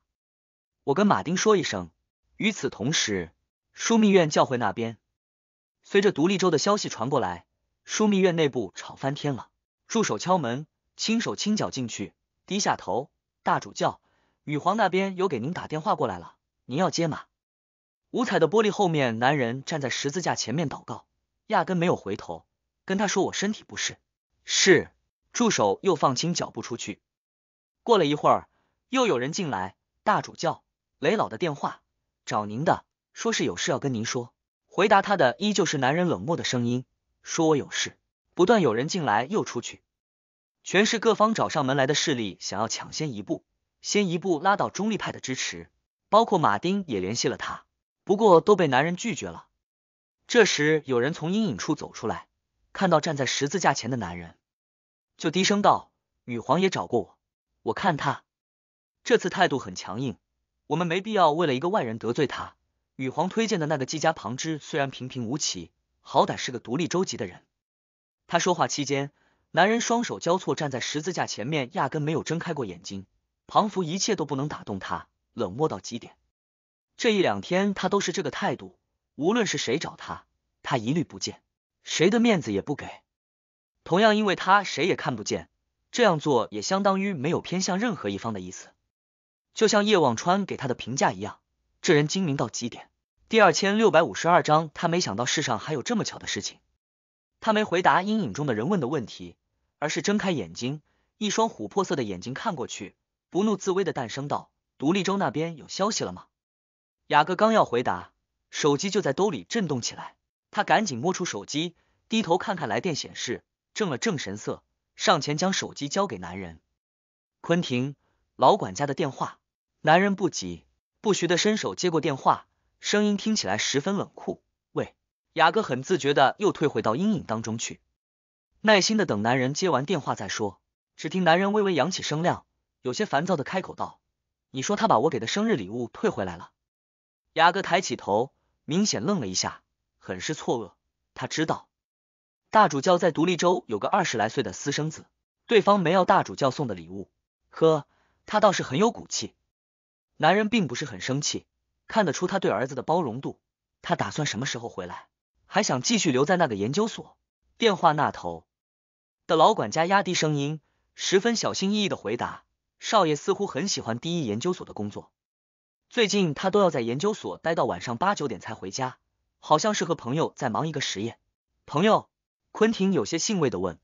Speaker 1: 我跟马丁说一声。与此同时，枢密院教会那边。随着独立州的消息传过来，枢密院内部吵翻天了。助手敲门，轻手轻脚进去，低下头。大主教，女皇那边有给您打电话过来了，您要接吗？五彩的玻璃后面，男人站在十字架前面祷告，压根没有回头，跟他说：“我身体不适。”是助手又放轻脚步出去。过了一会儿，又有人进来。大主教，雷老的电话找您的，说是有事要跟您说。回答他的依旧是男人冷漠的声音，说我有事。不断有人进来又出去，全是各方找上门来的势力，想要抢先一步，先一步拉到中立派的支持。包括马丁也联系了他，不过都被男人拒绝了。这时有人从阴影处走出来，看到站在十字架前的男人，就低声道：“女皇也找过我，我看他这次态度很强硬，我们没必要为了一个外人得罪他。”羽皇推荐的那个季家旁支虽然平平无奇，好歹是个独立州级的人。他说话期间，男人双手交错站在十字架前面，压根没有睁开过眼睛。庞福，一切都不能打动他，冷漠到极点。这一两天，他都是这个态度，无论是谁找他，他一律不见，谁的面子也不给。同样，因为他谁也看不见，这样做也相当于没有偏向任何一方的意思，就像叶望川给他的评价一样。这人精明到极点。第二千六百五十二章，他没想到世上还有这么巧的事情。他没回答阴影中的人问的问题，而是睁开眼睛，一双琥珀色的眼睛看过去，不怒自威的诞生道：“独立州那边有消息了吗？”雅各刚要回答，手机就在兜里震动起来，他赶紧摸出手机，低头看看来电显示，正了正神色，上前将手机交给男人。昆婷，老管家的电话。男人不急。不徐的伸手接过电话，声音听起来十分冷酷。喂，雅各很自觉的又退回到阴影当中去，耐心的等男人接完电话再说。只听男人微微扬起声量，有些烦躁的开口道：“你说他把我给的生日礼物退回来了？”雅各抬起头，明显愣了一下，很是错愕。他知道大主教在独立州有个二十来岁的私生子，对方没要大主教送的礼物，呵，他倒是很有骨气。男人并不是很生气，看得出他对儿子的包容度。他打算什么时候回来？还想继续留在那个研究所？电话那头的老管家压低声音，十分小心翼翼的回答：“少爷似乎很喜欢第一研究所的工作，最近他都要在研究所待到晚上八九点才回家，好像是和朋友在忙一个实验。”朋友，昆廷有些兴味的问：“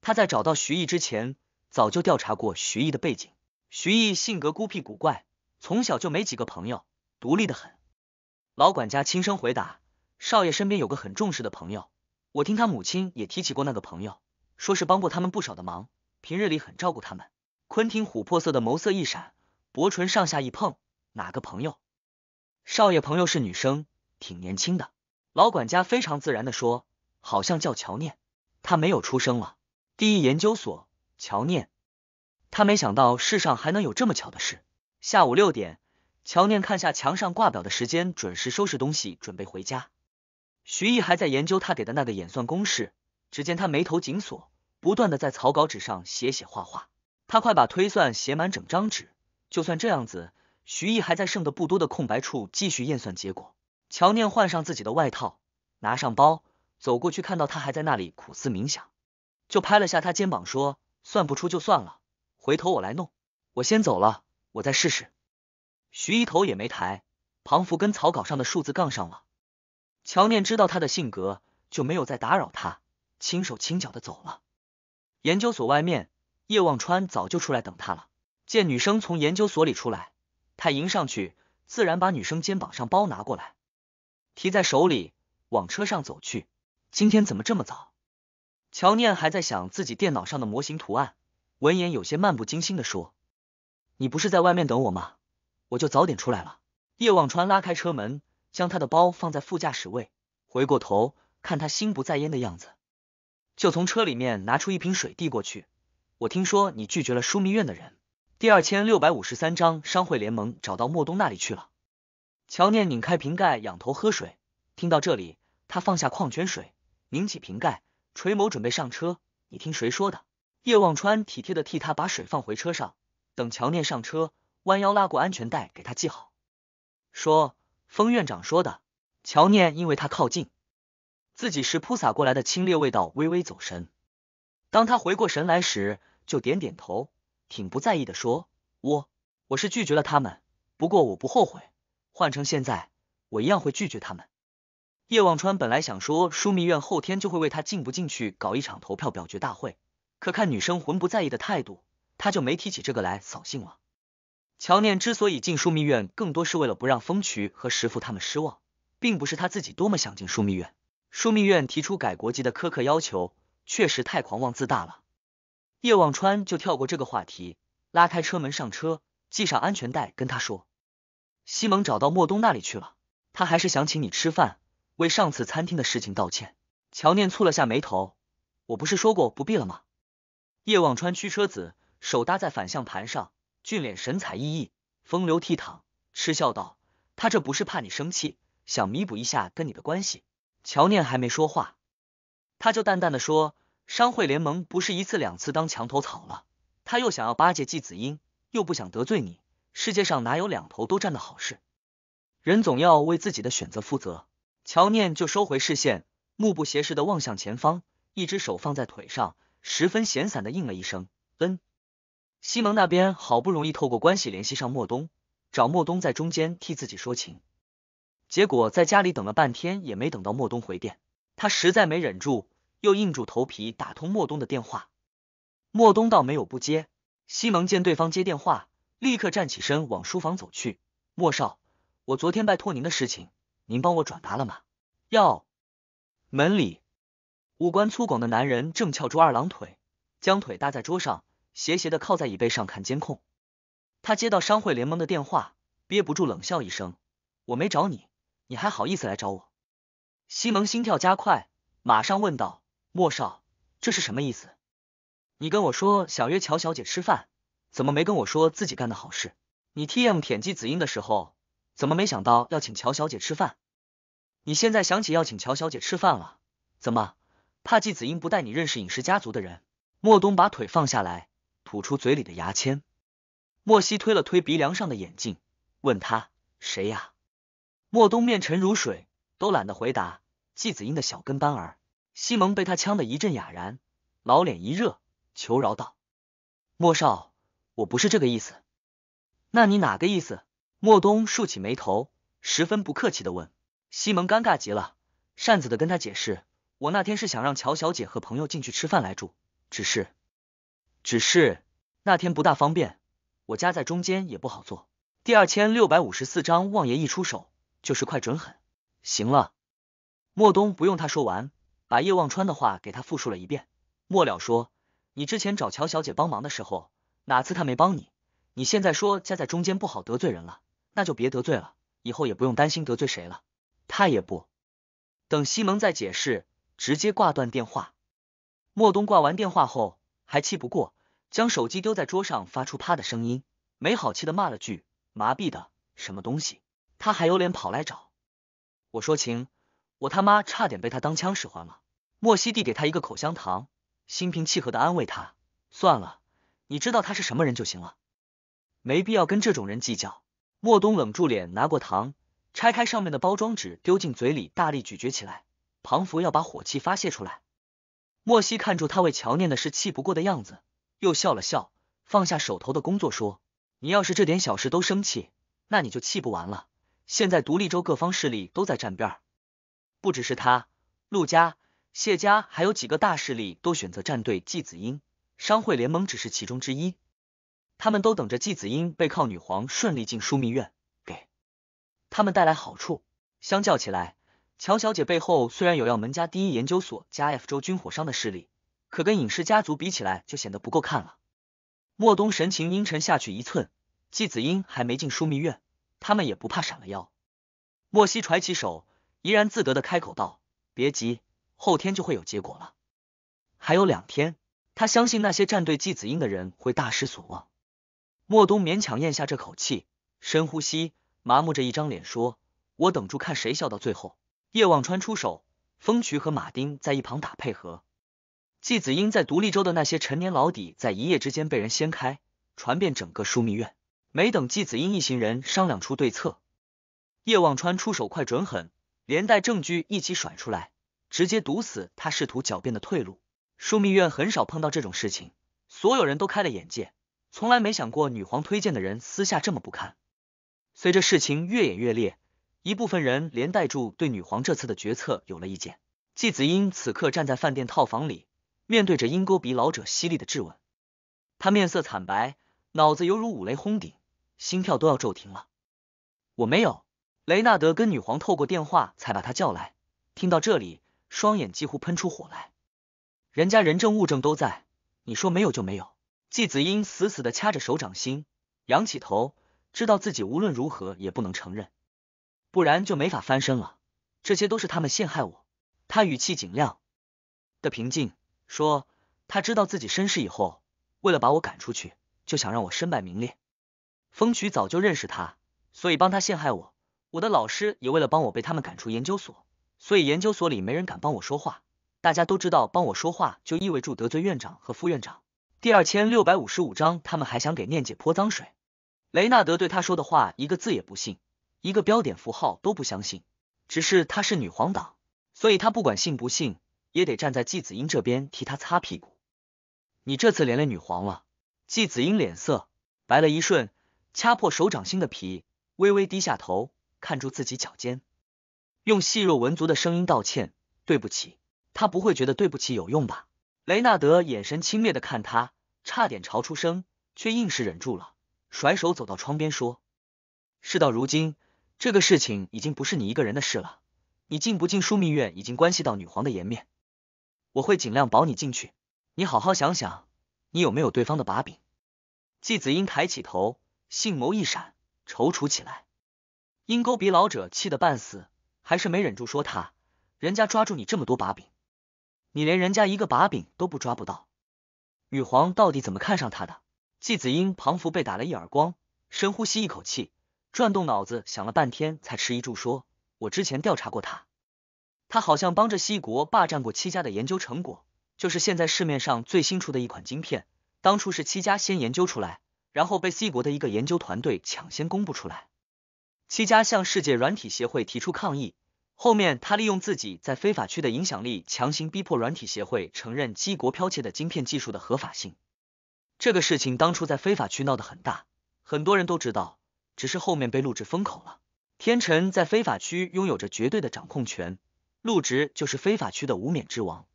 Speaker 1: 他在找到徐毅之前，早就调查过徐毅的背景。徐毅性格孤僻古怪。”从小就没几个朋友，独立的很。老管家轻声回答：“少爷身边有个很重视的朋友，我听他母亲也提起过那个朋友，说是帮过他们不少的忙，平日里很照顾他们。”昆汀琥珀色的眸色一闪，薄唇上下一碰：“哪个朋友？”少爷朋友是女生，挺年轻的。老管家非常自然的说：“好像叫乔念，她没有出生了。”第一研究所，乔念。他没想到世上还能有这么巧的事。下午六点，乔念看下墙上挂表的时间，准时收拾东西准备回家。徐毅还在研究他给的那个演算公式，只见他眉头紧锁，不断的在草稿纸上写写画画，他快把推算写满整张纸。就算这样子，徐毅还在剩的不多的空白处继续验算结果。乔念换上自己的外套，拿上包，走过去看到他还在那里苦思冥想，就拍了下他肩膀说：“算不出就算了，回头我来弄，我先走了。”我再试试。徐一头也没抬，庞福跟草稿上的数字杠上了。乔念知道他的性格，就没有再打扰他，轻手轻脚的走了。研究所外面，叶望川早就出来等他了。见女生从研究所里出来，他迎上去，自然把女生肩膀上包拿过来，提在手里，往车上走去。今天怎么这么早？乔念还在想自己电脑上的模型图案，闻言有些漫不经心的说。你不是在外面等我吗？我就早点出来了。叶望川拉开车门，将他的包放在副驾驶位，回过头看他心不在焉的样子，就从车里面拿出一瓶水递过去。我听说你拒绝了枢密院的人。第二千六百五十三章商会联盟找到莫东那里去了。乔念拧开瓶盖，仰头喝水。听到这里，他放下矿泉水，拧起瓶盖，垂眸准备上车。你听谁说的？叶望川体贴的替他把水放回车上。等乔念上车，弯腰拉过安全带，给他系好，说：“封院长说的。”乔念因为他靠近，自己是扑洒过来的清冽味道，微微走神。当他回过神来时，就点点头，挺不在意的说：“我我是拒绝了他们，不过我不后悔。换成现在，我一样会拒绝他们。”叶望川本来想说枢密院后天就会为他进不进去搞一场投票表决大会，可看女生浑不在意的态度。他就没提起这个来扫兴了。乔念之所以进枢密院，更多是为了不让风渠和石父他们失望，并不是他自己多么想进枢密院。枢密院提出改国籍的苛刻要求，确实太狂妄自大了。叶望川就跳过这个话题，拉开车门上车，系上安全带，跟他说：“西蒙找到莫东那里去了，他还是想请你吃饭，为上次餐厅的事情道歉。”乔念蹙了下眉头：“我不是说过不必了吗？”叶望川驱车子。手搭在方向盘上，俊脸神采奕奕，风流倜傥，嗤笑道：“他这不是怕你生气，想弥补一下跟你的关系。”乔念还没说话，他就淡淡的说：“商会联盟不是一次两次当墙头草了，他又想要巴结季子英，又不想得罪你，世界上哪有两头都占的好事？人总要为自己的选择负责。”乔念就收回视线，目不斜视的望向前方，一只手放在腿上，十分闲散的应了一声：“嗯。”西蒙那边好不容易透过关系联系上莫东，找莫东在中间替自己说情，结果在家里等了半天也没等到莫东回电，他实在没忍住，又硬住头皮打通莫东的电话。莫东倒没有不接。西蒙见对方接电话，立刻站起身往书房走去。莫少，我昨天拜托您的事情，您帮我转达了吗？要门里，五官粗犷的男人正翘着二郎腿，将腿搭在桌上。斜斜的靠在椅背上看监控，他接到商会联盟的电话，憋不住冷笑一声：“我没找你，你还好意思来找我？”西蒙心跳加快，马上问道：“莫少，这是什么意思？你跟我说想约乔小姐吃饭，怎么没跟我说自己干的好事？你 T M 舔季子英的时候，怎么没想到要请乔小姐吃饭？你现在想起要请乔小姐吃饭了，怎么怕季子英不带你认识饮食家族的人？”莫东把腿放下来。吐出嘴里的牙签，莫西推了推鼻梁上的眼镜，问他：“谁呀？”莫东面沉如水，都懒得回答。季子英的小跟班儿西蒙被他呛得一阵哑然，老脸一热，求饶道：“莫少，我不是这个意思。”“那你哪个意思？”莫东竖起眉头，十分不客气的问。西蒙尴尬极了，擅自的跟他解释：“我那天是想让乔小姐和朋友进去吃饭来住，只是……”只是那天不大方便，我夹在中间也不好做。第二千六百五十四章，望爷一出手就是快准狠。行了，莫东不用他说完，把叶望川的话给他复述了一遍。末了说，你之前找乔小姐帮忙的时候，哪次她没帮你？你现在说夹在中间不好得罪人了，那就别得罪了，以后也不用担心得罪谁了。他也不等西蒙再解释，直接挂断电话。莫东挂完电话后。还气不过，将手机丢在桌上，发出啪的声音，没好气的骂了句：“麻痹的，什么东西！他还有脸跑来找我说情，我他妈差点被他当枪使唤了。”莫西递给他一个口香糖，心平气和的安慰他：“算了，你知道他是什么人就行了，没必要跟这种人计较。”莫东冷住脸，拿过糖，拆开上面的包装纸，丢进嘴里，大力咀嚼起来，仿佛要把火气发泄出来。莫西看住他为乔念的事气不过的样子，又笑了笑，放下手头的工作说：“你要是这点小事都生气，那你就气不完了。现在独立州各方势力都在站边儿，不只是他，陆家、谢家还有几个大势力都选择站队季子英，商会联盟只是其中之一。他们都等着季子英背靠女皇顺利进枢密院，给他们带来好处。相较起来。”乔小姐背后虽然有要门家第一研究所加 F 州军火商的势力，可跟隐世家族比起来就显得不够看了。莫东神情阴沉下去一寸，季子英还没进枢密院，他们也不怕闪了腰。莫西揣起手，怡然自得的开口道：“别急，后天就会有结果了，还有两天，他相信那些站队季子英的人会大失所望。”莫东勉强咽下这口气，深呼吸，麻木着一张脸说：“我等住看谁笑到最后。”叶望川出手，风渠和马丁在一旁打配合。季子英在独立州的那些陈年老底，在一夜之间被人掀开，传遍整个枢密院。没等季子英一行人商量出对策，叶望川出手快、准、狠，连带证据一起甩出来，直接堵死他试图狡辩的退路。枢密院很少碰到这种事情，所有人都开了眼界，从来没想过女皇推荐的人私下这么不堪。随着事情越演越烈。一部分人连带住对女皇这次的决策有了意见。季子英此刻站在饭店套房里，面对着鹰钩鼻老者犀利的质问，他面色惨白，脑子犹如五雷轰顶，心跳都要骤停了。我没有，雷纳德跟女皇透过电话才把他叫来。听到这里，双眼几乎喷出火来。人家人证物证都在，你说没有就没有。季子英死死的掐着手掌心，仰起头，知道自己无论如何也不能承认。不然就没法翻身了。这些都是他们陷害我。他语气尽量的平静说，他知道自己身世以后，为了把我赶出去，就想让我身败名裂。风曲早就认识他，所以帮他陷害我。我的老师也为了帮我被他们赶出研究所，所以研究所里没人敢帮我说话。大家都知道，帮我说话就意味着得罪院长和副院长。第二千六百五十五章，他们还想给念姐泼脏水。雷纳德对他说的话一个字也不信。一个标点符号都不相信，只是她是女皇党，所以她不管信不信也得站在纪子英这边替她擦屁股。你这次连累女皇了。纪子英脸色白了一瞬，掐破手掌心的皮，微微低下头，看住自己脚尖，用细若蚊足的声音道歉：“对不起。”他不会觉得对不起有用吧？雷纳德眼神轻蔑的看他，差点潮出声，却硬是忍住了，甩手走到窗边说：“事到如今。”这个事情已经不是你一个人的事了，你进不进枢密院已经关系到女皇的颜面，我会尽量保你进去。你好好想想，你有没有对方的把柄？季子英抬起头，杏眸一闪，踌躇起来。鹰钩鼻老者气得半死，还是没忍住说他：“人家抓住你这么多把柄，你连人家一个把柄都不抓不到，女皇到底怎么看上他的？”季子英彷佛被打了一耳光，深呼吸一口气。转动脑子想了半天，才迟疑住说：“我之前调查过他，他好像帮着西国霸占过七家的研究成果，就是现在市面上最新出的一款晶片。当初是七家先研究出来，然后被 C 国的一个研究团队抢先公布出来。七家向世界软体协会提出抗议，后面他利用自己在非法区的影响力，强行逼迫软体协会承认 C 国剽窃的晶片技术的合法性。这个事情当初在非法区闹得很大，很多人都知道。”只是后面被陆植封口了。天辰在非法区拥有着绝对的掌控权，陆植就是非法区的无冕之王。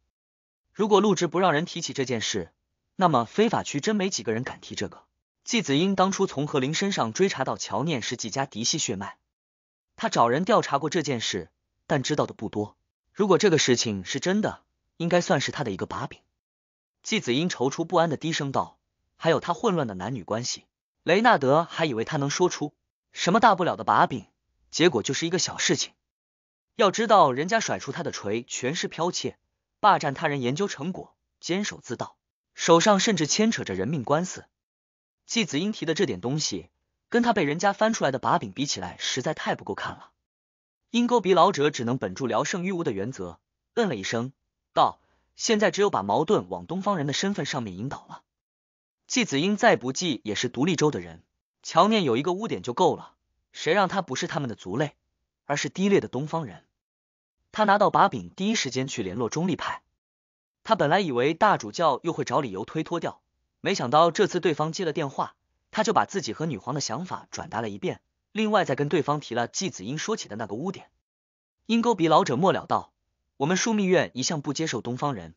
Speaker 1: 如果陆植不让人提起这件事，那么非法区真没几个人敢提这个。季子英当初从何林身上追查到乔念是季家嫡系血脉，他找人调查过这件事，但知道的不多。如果这个事情是真的，应该算是他的一个把柄。季子英踌躇不安的低声道：“还有他混乱的男女关系。”雷纳德还以为他能说出什么大不了的把柄，结果就是一个小事情。要知道，人家甩出他的锤，全是剽窃、霸占他人研究成果、监守自盗，手上甚至牵扯着人命官司。季子英提的这点东西，跟他被人家翻出来的把柄比起来，实在太不够看了。鹰钩鼻老者只能本住聊胜于无的原则，嗯了一声，道：“现在只有把矛盾往东方人的身份上面引导了。”季子英再不济也是独立州的人，乔念有一个污点就够了。谁让他不是他们的族类，而是低劣的东方人？他拿到把柄，第一时间去联络中立派。他本来以为大主教又会找理由推脱掉，没想到这次对方接了电话，他就把自己和女皇的想法转达了一遍，另外再跟对方提了季子英说起的那个污点。鹰钩鼻老者末了道：“我们枢密院一向不接受东方人，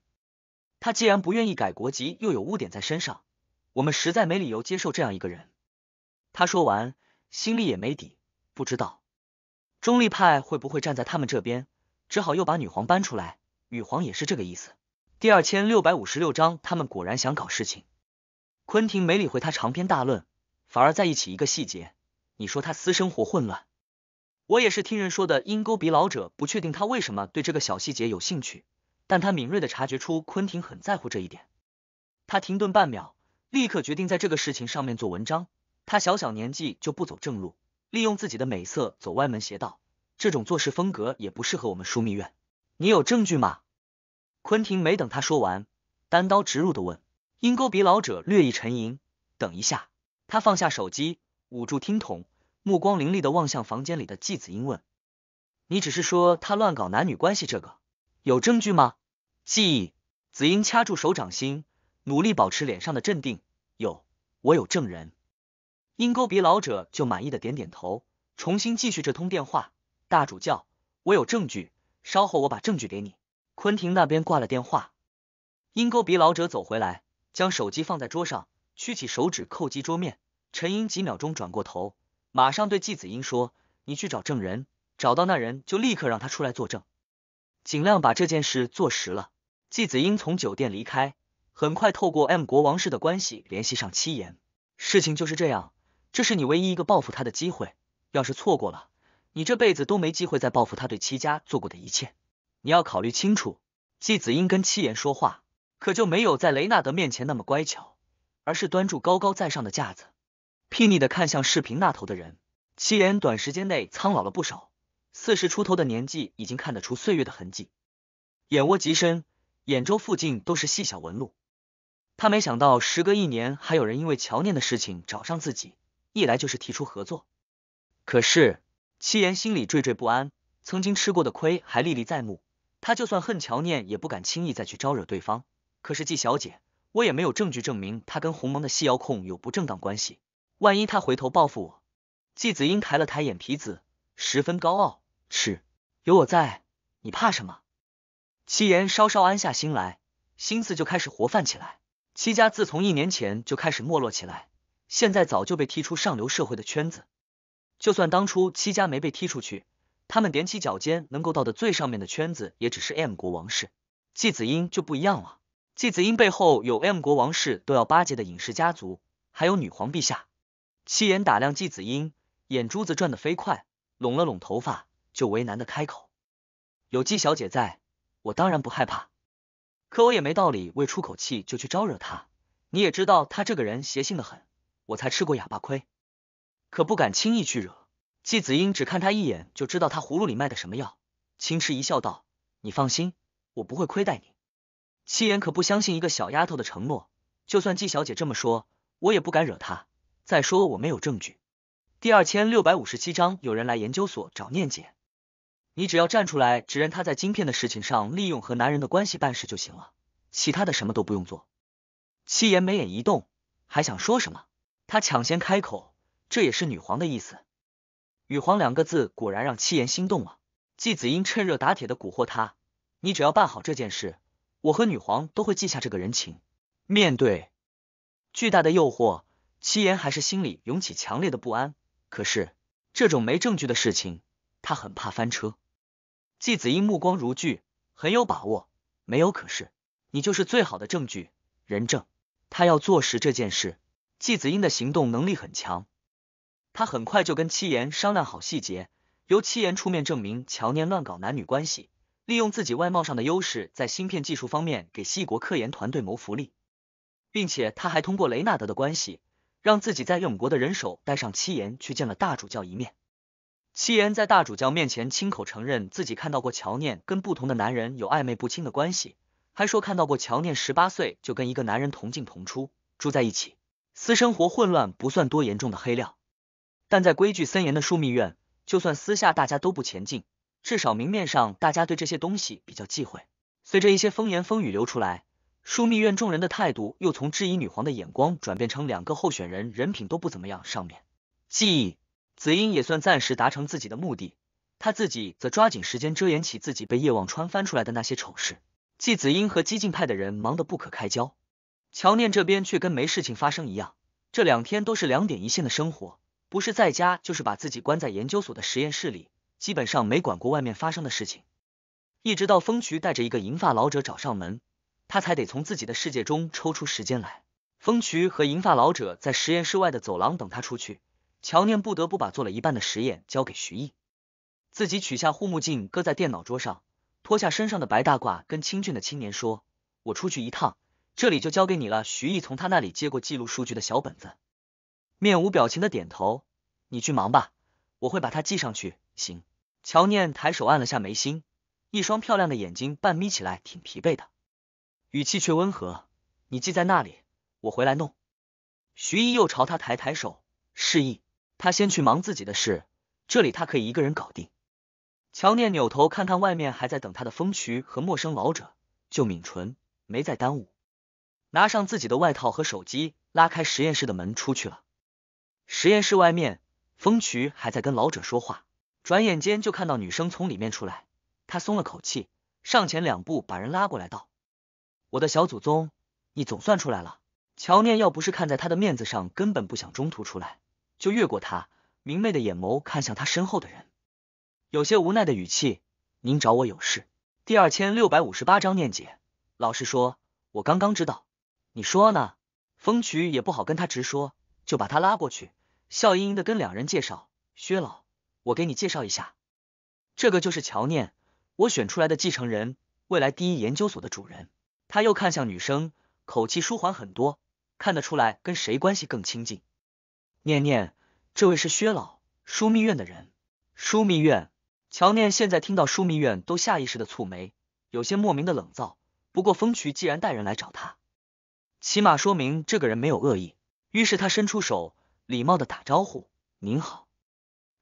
Speaker 1: 他既然不愿意改国籍，又有污点在身上。”我们实在没理由接受这样一个人。他说完，心里也没底，不知道中立派会不会站在他们这边，只好又把女皇搬出来。女皇也是这个意思。第二千六百五十六章，他们果然想搞事情。昆廷没理会他长篇大论，反而在一起一个细节。你说他私生活混乱，我也是听人说的。鹰钩鼻老者不确定他为什么对这个小细节有兴趣，但他敏锐的察觉出昆廷很在乎这一点。他停顿半秒。立刻决定在这个事情上面做文章。他小小年纪就不走正路，利用自己的美色走歪门邪道，这种做事风格也不适合我们枢密院。你有证据吗？昆廷没等他说完，单刀直入的问。鹰钩鼻老者略一沉吟，等一下，他放下手机，捂住听筒，目光凌厉的望向房间里的季子英问：“你只是说他乱搞男女关系，这个有证据吗？”季子英掐住手掌心。努力保持脸上的镇定。有，我有证人。鹰钩鼻老者就满意的点点头，重新继续这通电话。大主教，我有证据，稍后我把证据给你。昆汀那边挂了电话。鹰钩鼻老者走回来，将手机放在桌上，屈起手指叩击桌面，陈英几秒钟，转过头，马上对季子英说：“你去找证人，找到那人就立刻让他出来作证，尽量把这件事做实了。”季子英从酒店离开。很快透过 M 国王室的关系联系上七言，事情就是这样，这是你唯一一个报复他的机会，要是错过了，你这辈子都没机会再报复他对七家做过的一切。你要考虑清楚。季子英跟七言说话，可就没有在雷纳德面前那么乖巧，而是端住高高在上的架子，睥睨的看向视频那头的人。七言短时间内苍老了不少，四十出头的年纪已经看得出岁月的痕迹，眼窝极深，眼周附近都是细小纹路。他没想到，时隔一年，还有人因为乔念的事情找上自己，一来就是提出合作。可是七言心里惴惴不安，曾经吃过的亏还历历在目，他就算恨乔念，也不敢轻易再去招惹对方。可是季小姐，我也没有证据证明他跟鸿蒙的西瑶控有不正当关系，万一他回头报复我，季子英抬了抬眼皮子，十分高傲：“是，有我在，你怕什么？”七言稍稍安下心来，心思就开始活泛起来。戚家自从一年前就开始没落起来，现在早就被踢出上流社会的圈子。就算当初戚家没被踢出去，他们踮起脚尖能够到的最上面的圈子，也只是 M 国王室。季子英就不一样了，季子英背后有 M 国王室都要巴结的影视家族，还有女皇陛下。七眼打量季子英，眼珠子转得飞快，拢了拢头发，就为难的开口：“有季小姐在，我当然不害怕。”可我也没道理为出口气就去招惹他，你也知道他这个人邪性的很，我才吃过哑巴亏，可不敢轻易去惹。季子英只看他一眼就知道他葫芦里卖的什么药，轻嗤一笑道：“你放心，我不会亏待你。”七言可不相信一个小丫头的承诺，就算季小姐这么说，我也不敢惹她。再说我没有证据。第二千六百五十七章有人来研究所找念姐。你只要站出来指认他在晶片的事情上利用和男人的关系办事就行了，其他的什么都不用做。七言眉眼一动，还想说什么，他抢先开口：“这也是女皇的意思。”“女皇”两个字果然让七言心动了。季子英趁热打铁的蛊惑他：“你只要办好这件事，我和女皇都会记下这个人情。”面对巨大的诱惑，七言还是心里涌起强烈的不安。可是这种没证据的事情，他很怕翻车。季子英目光如炬，很有把握。没有，可是你就是最好的证据、人证。他要坐实这件事。季子英的行动能力很强，他很快就跟七言商量好细节，由七言出面证明乔念乱搞男女关系，利用自己外貌上的优势，在芯片技术方面给西国科研团队谋福利，并且他还通过雷纳德的关系，让自己在永国的人手带上七言去见了大主教一面。夕颜在大主教面前亲口承认自己看到过乔念跟不同的男人有暧昧不清的关系，还说看到过乔念十八岁就跟一个男人同进同出住在一起，私生活混乱不算多严重的黑料。但在规矩森严的枢密院，就算私下大家都不前进，至少明面上大家对这些东西比较忌讳。随着一些风言风语流出来，枢密院众人的态度又从质疑女皇的眼光，转变成两个候选人人品都不怎么样上面。记忆。子英也算暂时达成自己的目的，他自己则抓紧时间遮掩起自己被叶望川翻出来的那些丑事。季子英和激进派的人忙得不可开交，乔念这边却跟没事情发生一样，这两天都是两点一线的生活，不是在家就是把自己关在研究所的实验室里，基本上没管过外面发生的事情。一直到风渠带着一个银发老者找上门，他才得从自己的世界中抽出时间来。风渠和银发老者在实验室外的走廊等他出去。乔念不得不把做了一半的实验交给徐毅，自己取下护目镜搁在电脑桌上，脱下身上的白大褂，跟清俊的青年说：“我出去一趟，这里就交给你了。”徐毅从他那里接过记录数据的小本子，面无表情的点头：“你去忙吧，我会把它记上去。”行。乔念抬手按了下眉心，一双漂亮的眼睛半眯起来，挺疲惫的，语气却温和：“你记在那里，我回来弄。”徐毅又朝他抬抬手，示意。他先去忙自己的事，这里他可以一个人搞定。乔念扭头看看外面还在等他的风渠和陌生老者，就抿唇，没再耽误，拿上自己的外套和手机，拉开实验室的门出去了。实验室外面，风渠还在跟老者说话，转眼间就看到女生从里面出来，他松了口气，上前两步把人拉过来道：“我的小祖宗，你总算出来了。”乔念要不是看在他的面子上，根本不想中途出来。就越过他，明媚的眼眸看向他身后的人，有些无奈的语气：“您找我有事？”第二千六百五十八章念姐。老实说，我刚刚知道，你说呢？风渠也不好跟他直说，就把他拉过去，笑盈盈的跟两人介绍：“薛老，我给你介绍一下，这个就是乔念，我选出来的继承人，未来第一研究所的主人。”他又看向女生，口气舒缓很多，看得出来跟谁关系更亲近。念念，这位是薛老，枢密院的人。枢密院，乔念现在听到枢密院都下意识的蹙眉，有些莫名的冷躁。不过风渠既然带人来找他，起码说明这个人没有恶意。于是他伸出手，礼貌的打招呼：“您好。”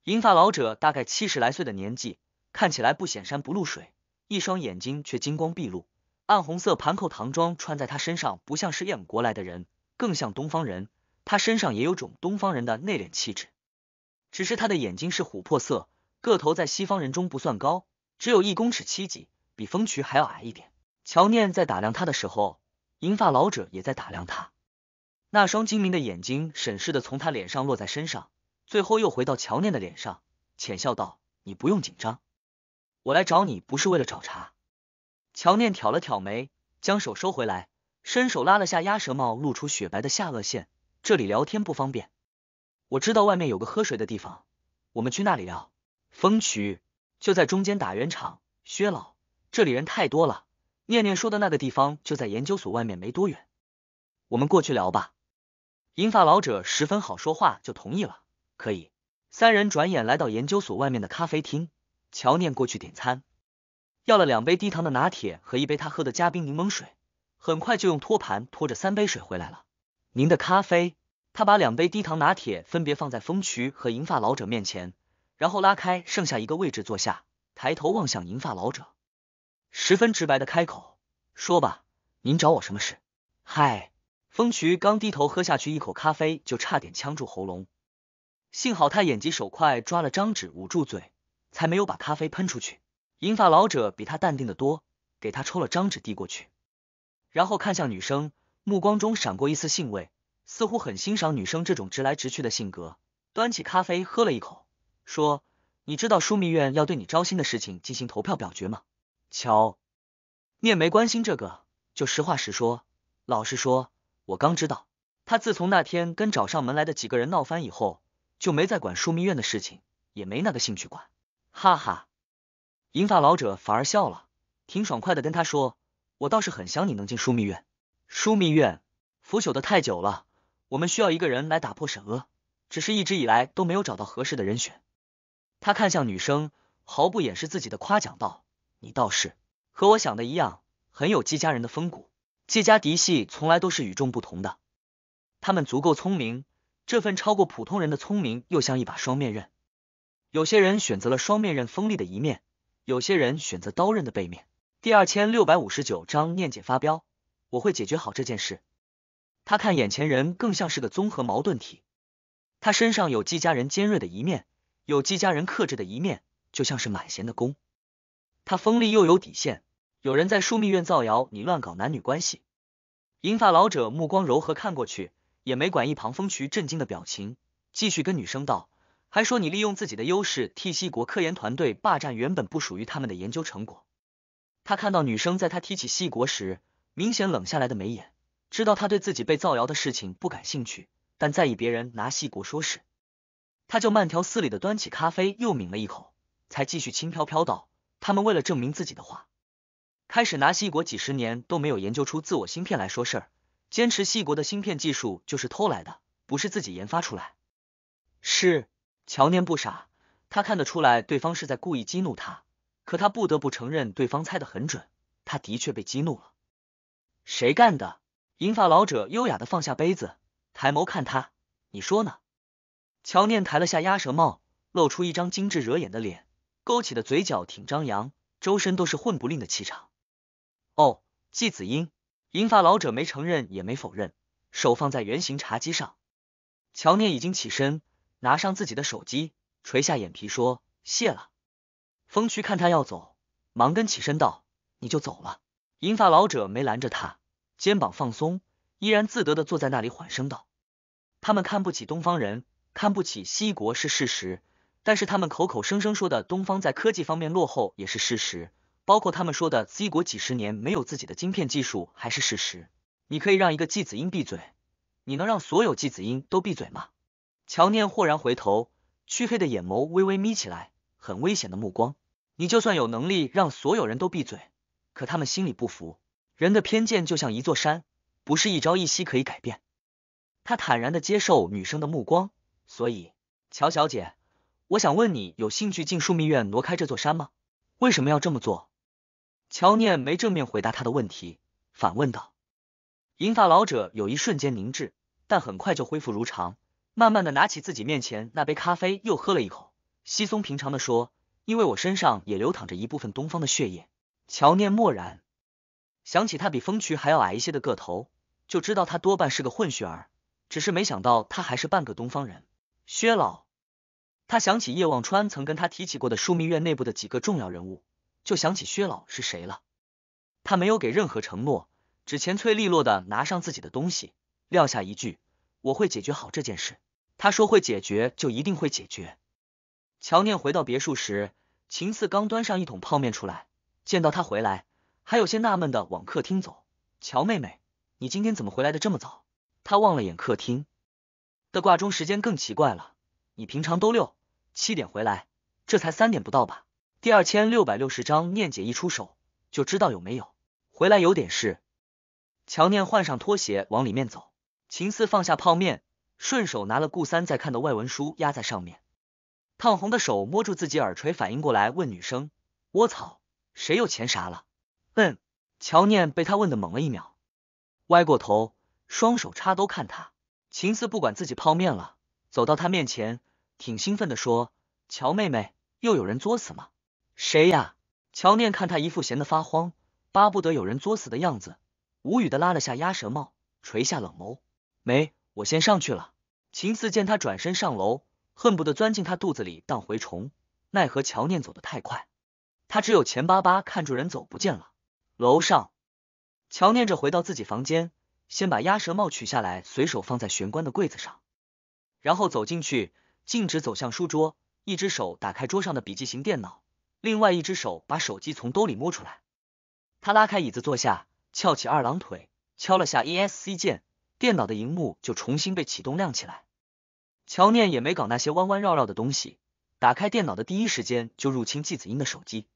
Speaker 1: 银发老者大概七十来岁的年纪，看起来不显山不露水，一双眼睛却金光毕露。暗红色盘扣唐装穿在他身上，不像是燕国来的人，更像东方人。他身上也有种东方人的内敛气质，只是他的眼睛是琥珀色，个头在西方人中不算高，只有一公尺七几，比风渠还要矮一点。乔念在打量他的时候，银发老者也在打量他，那双精明的眼睛审视的从他脸上落在身上，最后又回到乔念的脸上，浅笑道：“你不用紧张，我来找你不是为了找茬。”乔念挑了挑眉，将手收回来，伸手拉了下鸭舌帽，露出雪白的下颚线。这里聊天不方便，我知道外面有个喝水的地方，我们去那里聊。风渠就在中间打圆场。薛老，这里人太多了。念念说的那个地方就在研究所外面没多远，我们过去聊吧。银发老者十分好说话，就同意了。可以，三人转眼来到研究所外面的咖啡厅。乔念过去点餐，要了两杯低糖的拿铁和一杯他喝的加冰柠檬水，很快就用托盘托着三杯水回来了。您的咖啡。他把两杯低糖拿铁分别放在风渠和银发老者面前，然后拉开剩下一个位置坐下，抬头望向银发老者，十分直白的开口说吧，您找我什么事？嗨，风渠刚低头喝下去一口咖啡，就差点呛住喉咙，幸好他眼疾手快抓了张纸捂住嘴，才没有把咖啡喷出去。银发老者比他淡定的多，给他抽了张纸递过去，然后看向女生。目光中闪过一丝兴味，似乎很欣赏女生这种直来直去的性格。端起咖啡喝了一口，说：“你知道枢密院要对你招新的事情进行投票表决吗？”“瞧，聂没关心这个，就实话实说。老实说，我刚知道，他自从那天跟找上门来的几个人闹翻以后，就没再管枢密院的事情，也没那个兴趣管。”哈哈，银发老者反而笑了，挺爽快的跟他说：“我倒是很想你能进枢密院。”枢密院腐朽的太久了，我们需要一个人来打破沈恶，只是一直以来都没有找到合适的人选。他看向女生，毫不掩饰自己的夸奖道：“你倒是和我想的一样，很有季家人的风骨。季家嫡系从来都是与众不同的，他们足够聪明，这份超过普通人的聪明又像一把双面刃。有些人选择了双面刃锋利的一面，有些人选择刀刃的背面。”第二千六百五十九章念姐发飙。我会解决好这件事。他看眼前人更像是个综合矛盾体，他身上有季家人尖锐的一面，有季家人克制的一面，就像是满弦的弓，他锋利又有底线。有人在枢密院造谣你乱搞男女关系，银发老者目光柔和看过去，也没管一旁风渠震惊的表情，继续跟女生道，还说你利用自己的优势替西国科研团队霸占原本不属于他们的研究成果。他看到女生在他提起西国时。明显冷下来的眉眼，知道他对自己被造谣的事情不感兴趣，但在意别人拿西国说事，他就慢条斯理的端起咖啡，又抿了一口，才继续轻飘飘道：“他们为了证明自己的话，开始拿西国几十年都没有研究出自我芯片来说事儿，坚持西国的芯片技术就是偷来的，不是自己研发出来。”是乔念不傻，他看得出来对方是在故意激怒他，可他不得不承认对方猜的很准，他的确被激怒了。谁干的？银发老者优雅的放下杯子，抬眸看他，你说呢？乔念抬了下鸭舌帽，露出一张精致惹眼的脸，勾起的嘴角挺张扬，周身都是混不吝的气场。哦，季子英。银发老者没承认也没否认，手放在圆形茶几上。乔念已经起身，拿上自己的手机，垂下眼皮说：“谢了。”风渠看他要走，忙跟起身道：“你就走了。”银发老者没拦着他，肩膀放松，依然自得的坐在那里，缓声道：“他们看不起东方人，看不起西国是事实，但是他们口口声声说的东方在科技方面落后也是事实，包括他们说的西国几十年没有自己的晶片技术还是事实。你可以让一个季子英闭嘴，你能让所有季子英都闭嘴吗？”乔念豁然回头，黢黑的眼眸微微眯起来，很危险的目光。你就算有能力让所有人都闭嘴。可他们心里不服，人的偏见就像一座山，不是一朝一夕可以改变。他坦然的接受女生的目光，所以乔小姐，我想问你，有兴趣进枢密院挪开这座山吗？为什么要这么做？乔念没正面回答他的问题，反问道。银发老者有一瞬间凝滞，但很快就恢复如常，慢慢的拿起自己面前那杯咖啡，又喝了一口，稀松平常的说：“因为我身上也流淌着一部分东方的血液。”乔念默然，想起他比风渠还要矮一些的个头，就知道他多半是个混血儿。只是没想到他还是半个东方人。薛老，他想起叶望川曾跟他提起过的枢密院内部的几个重要人物，就想起薛老是谁了。他没有给任何承诺，只干脆利落的拿上自己的东西，撂下一句：“我会解决好这件事。”他说会解决，就一定会解决。乔念回到别墅时，秦四刚端上一桶泡面出来。见到他回来，还有些纳闷的往客厅走。乔妹妹，你今天怎么回来的这么早？他望了眼客厅的挂钟，时间更奇怪了。你平常都六七点回来，这才三点不到吧？第二千六百六十章，念姐一出手就知道有没有。回来有点事。乔念换上拖鞋往里面走，秦四放下泡面，顺手拿了顾三在看的外文书压在上面。烫红的手摸住自己耳垂，反应过来问女生：“我操！”谁又钱啥了？嗯，乔念被他问的懵了一秒，歪过头，双手插兜看他。秦四不管自己泡面了，走到他面前，挺兴奋的说：“乔妹妹，又有人作死吗？谁呀？”乔念看他一副闲得发慌，巴不得有人作死的样子，无语的拉了下鸭舌帽，垂下冷眸：“没，我先上去了。”秦四见他转身上楼，恨不得钻进他肚子里当蛔虫，奈何乔念走得太快。他只有钱巴巴看住人走不见了。楼上，乔念着回到自己房间，先把鸭舌帽取下来，随手放在玄关的柜子上，然后走进去，径直走向书桌，一只手打开桌上的笔记型电脑，另外一只手把手机从兜里摸出来。他拉开椅子坐下，翘起二郎腿，敲了下 ESC 键，电脑的荧幕就重新被启动亮起来。乔念也没搞那些弯弯绕绕的东西，打开电脑的第一时间就入侵季子英的手机。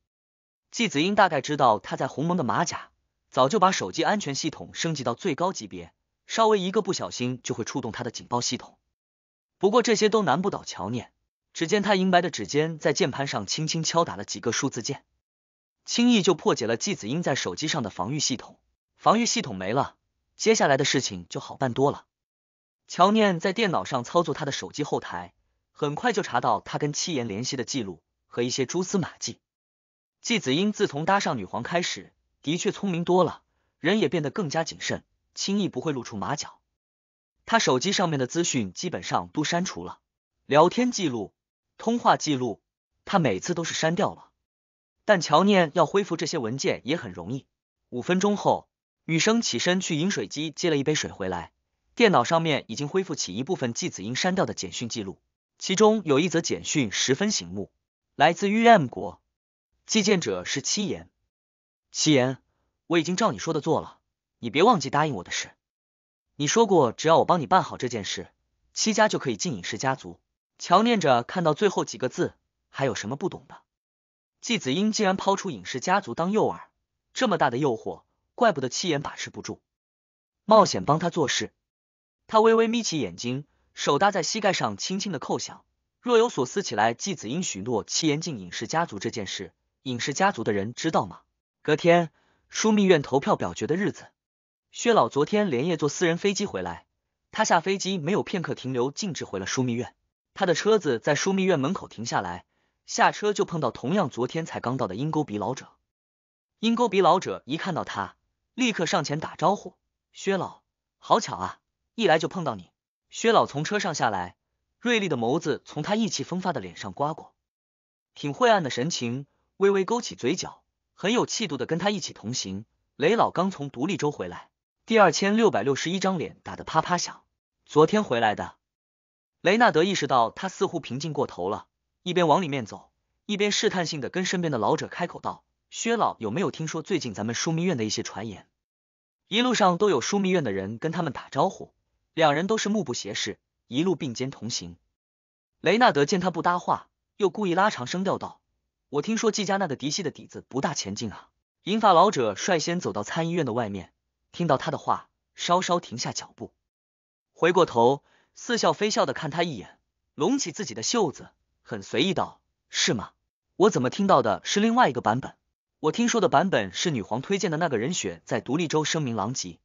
Speaker 1: 季子英大概知道他在鸿蒙的马甲，早就把手机安全系统升级到最高级别，稍微一个不小心就会触动他的警报系统。不过这些都难不倒乔念，只见他银白的指尖在键盘上轻轻敲打了几个数字键，轻易就破解了季子英在手机上的防御系统。防御系统没了，接下来的事情就好办多了。乔念在电脑上操作他的手机后台，很快就查到他跟七言联系的记录和一些蛛丝马迹。季子英自从搭上女皇开始，的确聪明多了，人也变得更加谨慎，轻易不会露出马脚。他手机上面的资讯基本上都删除了，聊天记录、通话记录，他每次都是删掉了。但乔念要恢复这些文件也很容易。五分钟后，女生起身去饮水机接了一杯水回来，电脑上面已经恢复起一部分季子英删掉的简讯记录，其中有一则简讯十分醒目，来自于 M 国。寄件者是七言，七言，我已经照你说的做了，你别忘记答应我的事。你说过，只要我帮你办好这件事，戚家就可以进尹氏家族。乔念着看到最后几个字，还有什么不懂的？季子英竟然抛出尹氏家族当诱饵，这么大的诱惑，怪不得七言把持不住，冒险帮他做事。他微微眯起眼睛，手搭在膝盖上，轻轻的叩响，若有所思起来。季子英许诺七言进尹氏家族这件事。影视家族的人知道吗？隔天枢密院投票表决的日子，薛老昨天连夜坐私人飞机回来。他下飞机没有片刻停留，径直回了枢密院。他的车子在枢密院门口停下来，下车就碰到同样昨天才刚到的鹰钩鼻老者。鹰钩鼻老者一看到他，立刻上前打招呼：“薛老，好巧啊，一来就碰到你。”薛老从车上下来，锐利的眸子从他意气风发的脸上刮过，挺晦暗的神情。微微勾起嘴角，很有气度的跟他一起同行。雷老刚从独立州回来，第二千六百六十一张脸打得啪啪响。昨天回来的。雷纳德意识到他似乎平静过头了，一边往里面走，一边试探性的跟身边的老者开口道：“薛老有没有听说最近咱们枢密院的一些传言？一路上都有枢密院的人跟他们打招呼，两人都是目不斜视，一路并肩同行。雷纳德见他不搭话，又故意拉长声调道。”我听说季家那个嫡系的底子不大前进啊。银发老者率先走到参议院的外面，听到他的话，稍稍停下脚步，回过头，似笑非笑的看他一眼，拢起自己的袖子，很随意道：“是吗？我怎么听到的是另外一个版本？我听说的版本是女皇推荐的那个人选在独立州声名狼藉，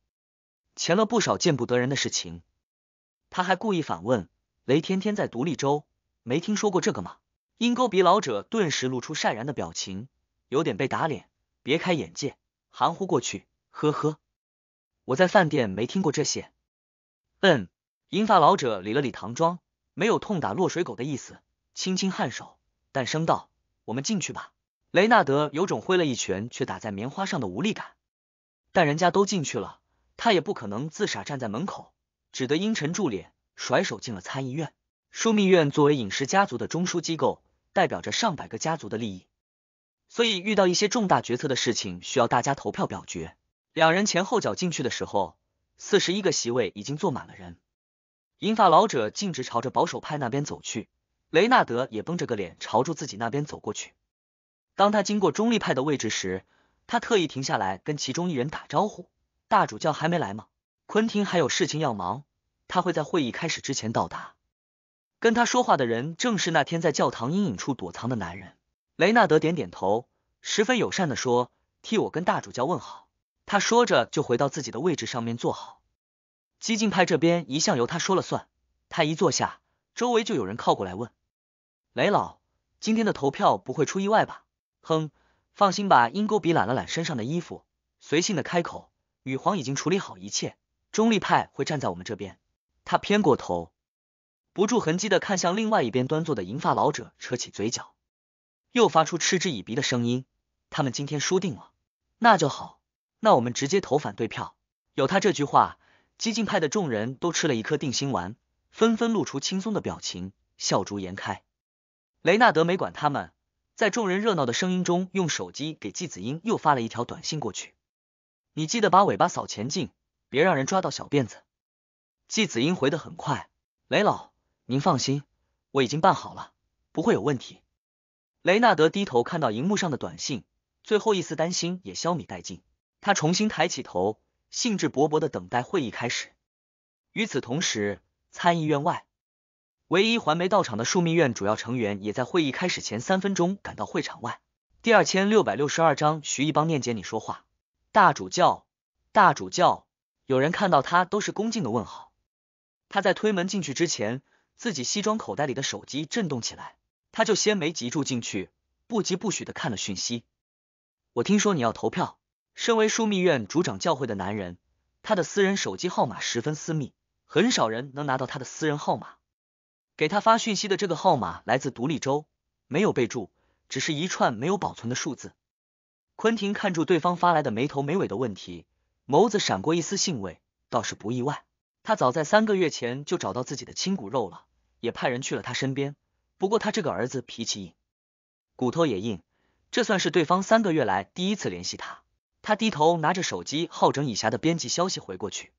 Speaker 1: 前了不少见不得人的事情。”他还故意反问：“雷天天在独立州，没听说过这个吗？”鹰钩鼻老者顿时露出善然的表情，有点被打脸，别开眼界，含糊过去。呵呵，我在饭店没听过这些。嗯，银发老者理了理唐装，没有痛打落水狗的意思，轻轻颔首，但声道：“我们进去吧。”雷纳德有种挥了一拳却打在棉花上的无力感，但人家都进去了，他也不可能自傻站在门口，只得阴沉住脸，甩手进了参议院、枢密院作为饮食家族的中枢机构。代表着上百个家族的利益，所以遇到一些重大决策的事情需要大家投票表决。两人前后脚进去的时候，四十一个席位已经坐满了人。银发老者径直朝着保守派那边走去，雷纳德也绷着个脸朝住自己那边走过去。当他经过中立派的位置时，他特意停下来跟其中一人打招呼：“大主教还没来吗？昆汀还有事情要忙，他会在会议开始之前到达。”跟他说话的人正是那天在教堂阴影处躲藏的男人雷纳德。点点头，十分友善的说：“替我跟大主教问好。”他说着就回到自己的位置上面坐好。激进派这边一向由他说了算，他一坐下，周围就有人靠过来问：“雷老，今天的投票不会出意外吧？”“哼，放心吧。”鹰钩鼻揽了揽身上的衣服，随性的开口：“羽皇已经处理好一切，中立派会站在我们这边。”他偏过头。不住痕迹的看向另外一边端坐的银发老者，扯起嘴角，又发出嗤之以鼻的声音。他们今天输定了，那就好，那我们直接投反对票。有他这句话，激进派的众人都吃了一颗定心丸，纷纷露出轻松的表情，笑逐颜开。雷纳德没管他们，在众人热闹的声音中，用手机给季子英又发了一条短信过去：“你记得把尾巴扫前进，别让人抓到小辫子。”季子英回的很快，雷老。您放心，我已经办好了，不会有问题。雷纳德低头看到荧幕上的短信，最后一丝担心也消弭殆尽。他重新抬起头，兴致勃勃的等待会议开始。与此同时，参议院外唯一还没到场的枢密院主要成员也在会议开始前三分钟赶到会场外。第二千六百六十二章徐毅帮念姐你说话。大主教，大主教，有人看到他都是恭敬的问好。他在推门进去之前。自己西装口袋里的手机震动起来，他就先没急住进去，不急不许的看了讯息。我听说你要投票，身为枢密院主掌教会的男人，他的私人手机号码十分私密，很少人能拿到他的私人号码。给他发讯息的这个号码来自独立州，没有备注，只是一串没有保存的数字。昆汀看住对方发来的没头没尾的问题，眸子闪过一丝兴味，倒是不意外。他早在三个月前就找到自己的亲骨肉了，也派人去了他身边。不过他这个儿子脾气硬，骨头也硬，这算是对方三个月来第一次联系他。他低头拿着手机，好整以暇的编辑消息回过去。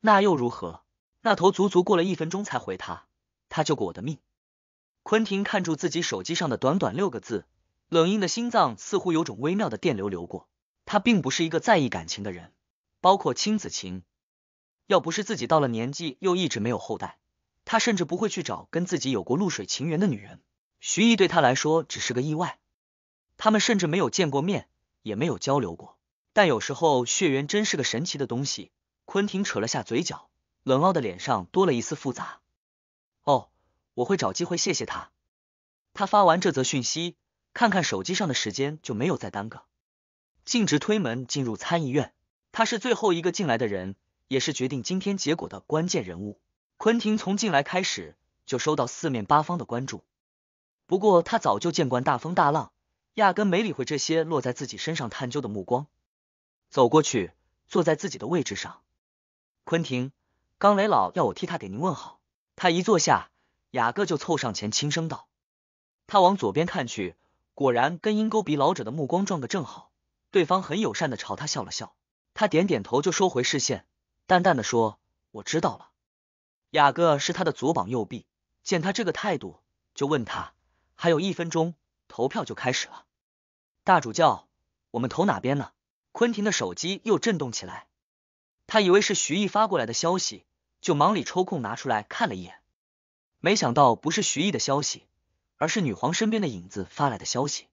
Speaker 1: 那又如何？那头足足过了一分钟才回他。他救过我的命。昆汀看住自己手机上的短短六个字，冷硬的心脏似乎有种微妙的电流流过。他并不是一个在意感情的人，包括亲子情。要不是自己到了年纪又一直没有后代，他甚至不会去找跟自己有过露水情缘的女人。徐毅对他来说只是个意外，他们甚至没有见过面，也没有交流过。但有时候血缘真是个神奇的东西。昆汀扯了下嘴角，冷傲的脸上多了一丝复杂。哦，我会找机会谢谢他。他发完这则讯息，看看手机上的时间，就没有再耽搁，径直推门进入参议院。他是最后一个进来的人。也是决定今天结果的关键人物。昆汀从进来开始就收到四面八方的关注，不过他早就见惯大风大浪，压根没理会这些落在自己身上探究的目光，走过去坐在自己的位置上。昆汀，刚雷老要我替他给您问好。他一坐下，雅各就凑上前轻声道。他往左边看去，果然跟鹰钩鼻老者的目光撞得正好，对方很友善的朝他笑了笑。他点点头，就收回视线。淡淡的说：“我知道了。”雅各是他的左膀右臂，见他这个态度，就问他：“还有一分钟，投票就开始了，大主教，我们投哪边呢？”昆汀的手机又震动起来，他以为是徐毅发过来的消息，就忙里抽空拿出来看了一眼，没想到不是徐毅的消息，而是女皇身边的影子发来的消息：“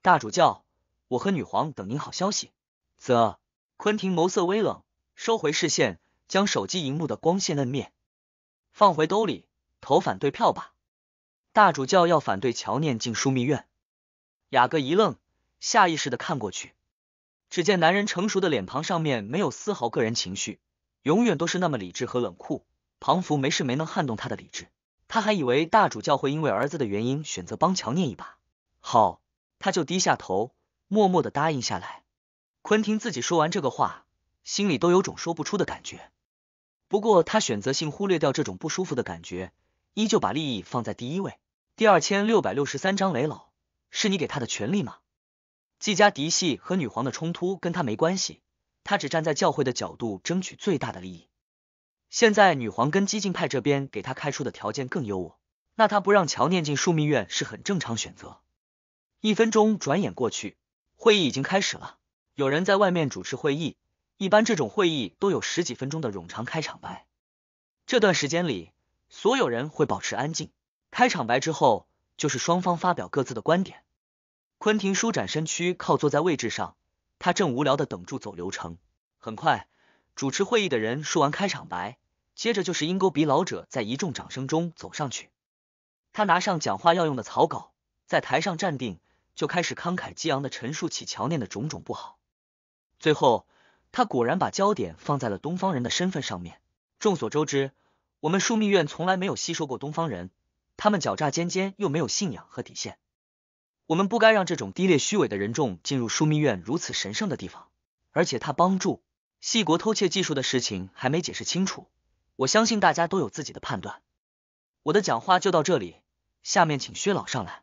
Speaker 1: 大主教，我和女皇等您好消息。”则昆汀眸色微冷。收回视线，将手机荧幕的光线摁灭，放回兜里。投反对票吧！大主教要反对乔念进枢密院。雅各一愣，下意识的看过去，只见男人成熟的脸庞上面没有丝毫个人情绪，永远都是那么理智和冷酷。庞福没事没能撼动他的理智，他还以为大主教会因为儿子的原因选择帮乔念一把，好，他就低下头，默默的答应下来。昆汀自己说完这个话。心里都有种说不出的感觉，不过他选择性忽略掉这种不舒服的感觉，依旧把利益放在第一位。第二千六百六十三章，雷老，是你给他的权利吗？季家嫡系和女皇的冲突跟他没关系，他只站在教会的角度争取最大的利益。现在女皇跟激进派这边给他开出的条件更优渥，那他不让乔念进枢密院是很正常选择。一分钟转眼过去，会议已经开始了，有人在外面主持会议。一般这种会议都有十几分钟的冗长开场白，这段时间里所有人会保持安静。开场白之后就是双方发表各自的观点。昆廷舒展身躯，靠坐在位置上，他正无聊的等住走流程。很快，主持会议的人说完开场白，接着就是鹰钩鼻老者在一众掌声中走上去，他拿上讲话要用的草稿，在台上站定，就开始慷慨激昂的陈述起乔念的种种不好。最后。他果然把焦点放在了东方人的身份上面。众所周知，我们枢密院从来没有吸收过东方人，他们狡诈尖尖又没有信仰和底线。我们不该让这种低劣虚伪的人众进入枢密院如此神圣的地方。而且他帮助细国偷窃技术的事情还没解释清楚，我相信大家都有自己的判断。我的讲话就到这里，下面请薛老上来。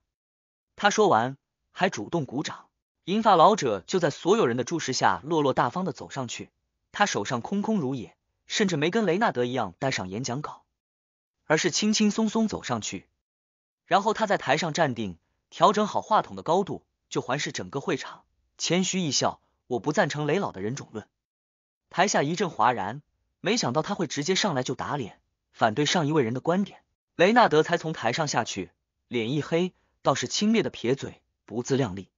Speaker 1: 他说完，还主动鼓掌。银发老者就在所有人的注视下，落落大方的走上去。他手上空空如也，甚至没跟雷纳德一样带上演讲稿，而是轻轻松松走上去。然后他在台上站定，调整好话筒的高度，就环视整个会场，谦虚一笑：“我不赞成雷老的人种论。”台下一阵哗然。没想到他会直接上来就打脸，反对上一位人的观点。雷纳德才从台上下去，脸一黑，倒是轻蔑的撇嘴：“不自量力。”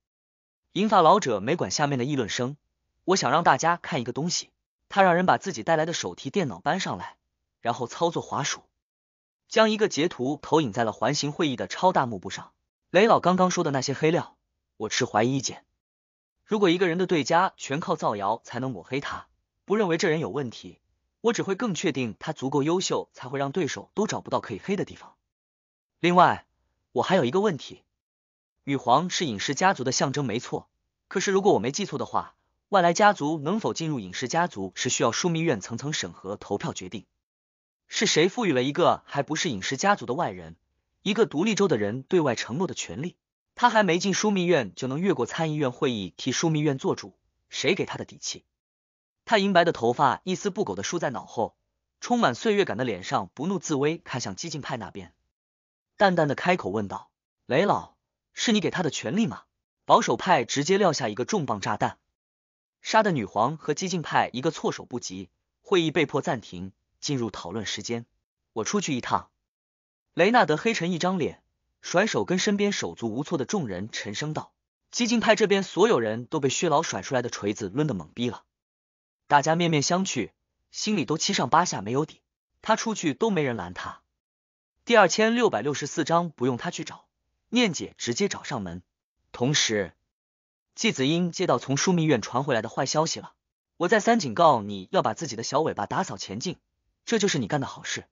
Speaker 1: 银发老者没管下面的议论声，我想让大家看一个东西。他让人把自己带来的手提电脑搬上来，然后操作滑鼠，将一个截图投影在了环形会议的超大幕布上。雷老刚刚说的那些黑料，我持怀疑意见。如果一个人的对家全靠造谣才能抹黑他，不认为这人有问题，我只会更确定他足够优秀，才会让对手都找不到可以黑的地方。另外，我还有一个问题。羽皇是影视家族的象征，没错。可是如果我没记错的话，外来家族能否进入影视家族是需要枢密院层层审核、投票决定。是谁赋予了一个还不是影视家族的外人，一个独立州的人对外承诺的权利？他还没进枢密院就能越过参议院会议替枢密院做主，谁给他的底气？他银白的头发一丝不苟的梳在脑后，充满岁月感的脸上不怒自威，看向激进派那边，淡淡的开口问道：“雷老。”是你给他的权利吗？保守派直接撂下一个重磅炸弹，杀的女皇和激进派一个措手不及，会议被迫暂停，进入讨论时间。我出去一趟。雷纳德黑沉一张脸，甩手跟身边手足无措的众人沉声道：“激进派这边所有人都被薛老甩出来的锤子抡得懵逼了，大家面面相觑，心里都七上八下，没有底。他出去都没人拦他。”第二千六百六十四章不用他去找。念姐直接找上门，同时季子英接到从枢密院传回来的坏消息了。我再三警告你，要把自己的小尾巴打扫前进，这就是你干的好事。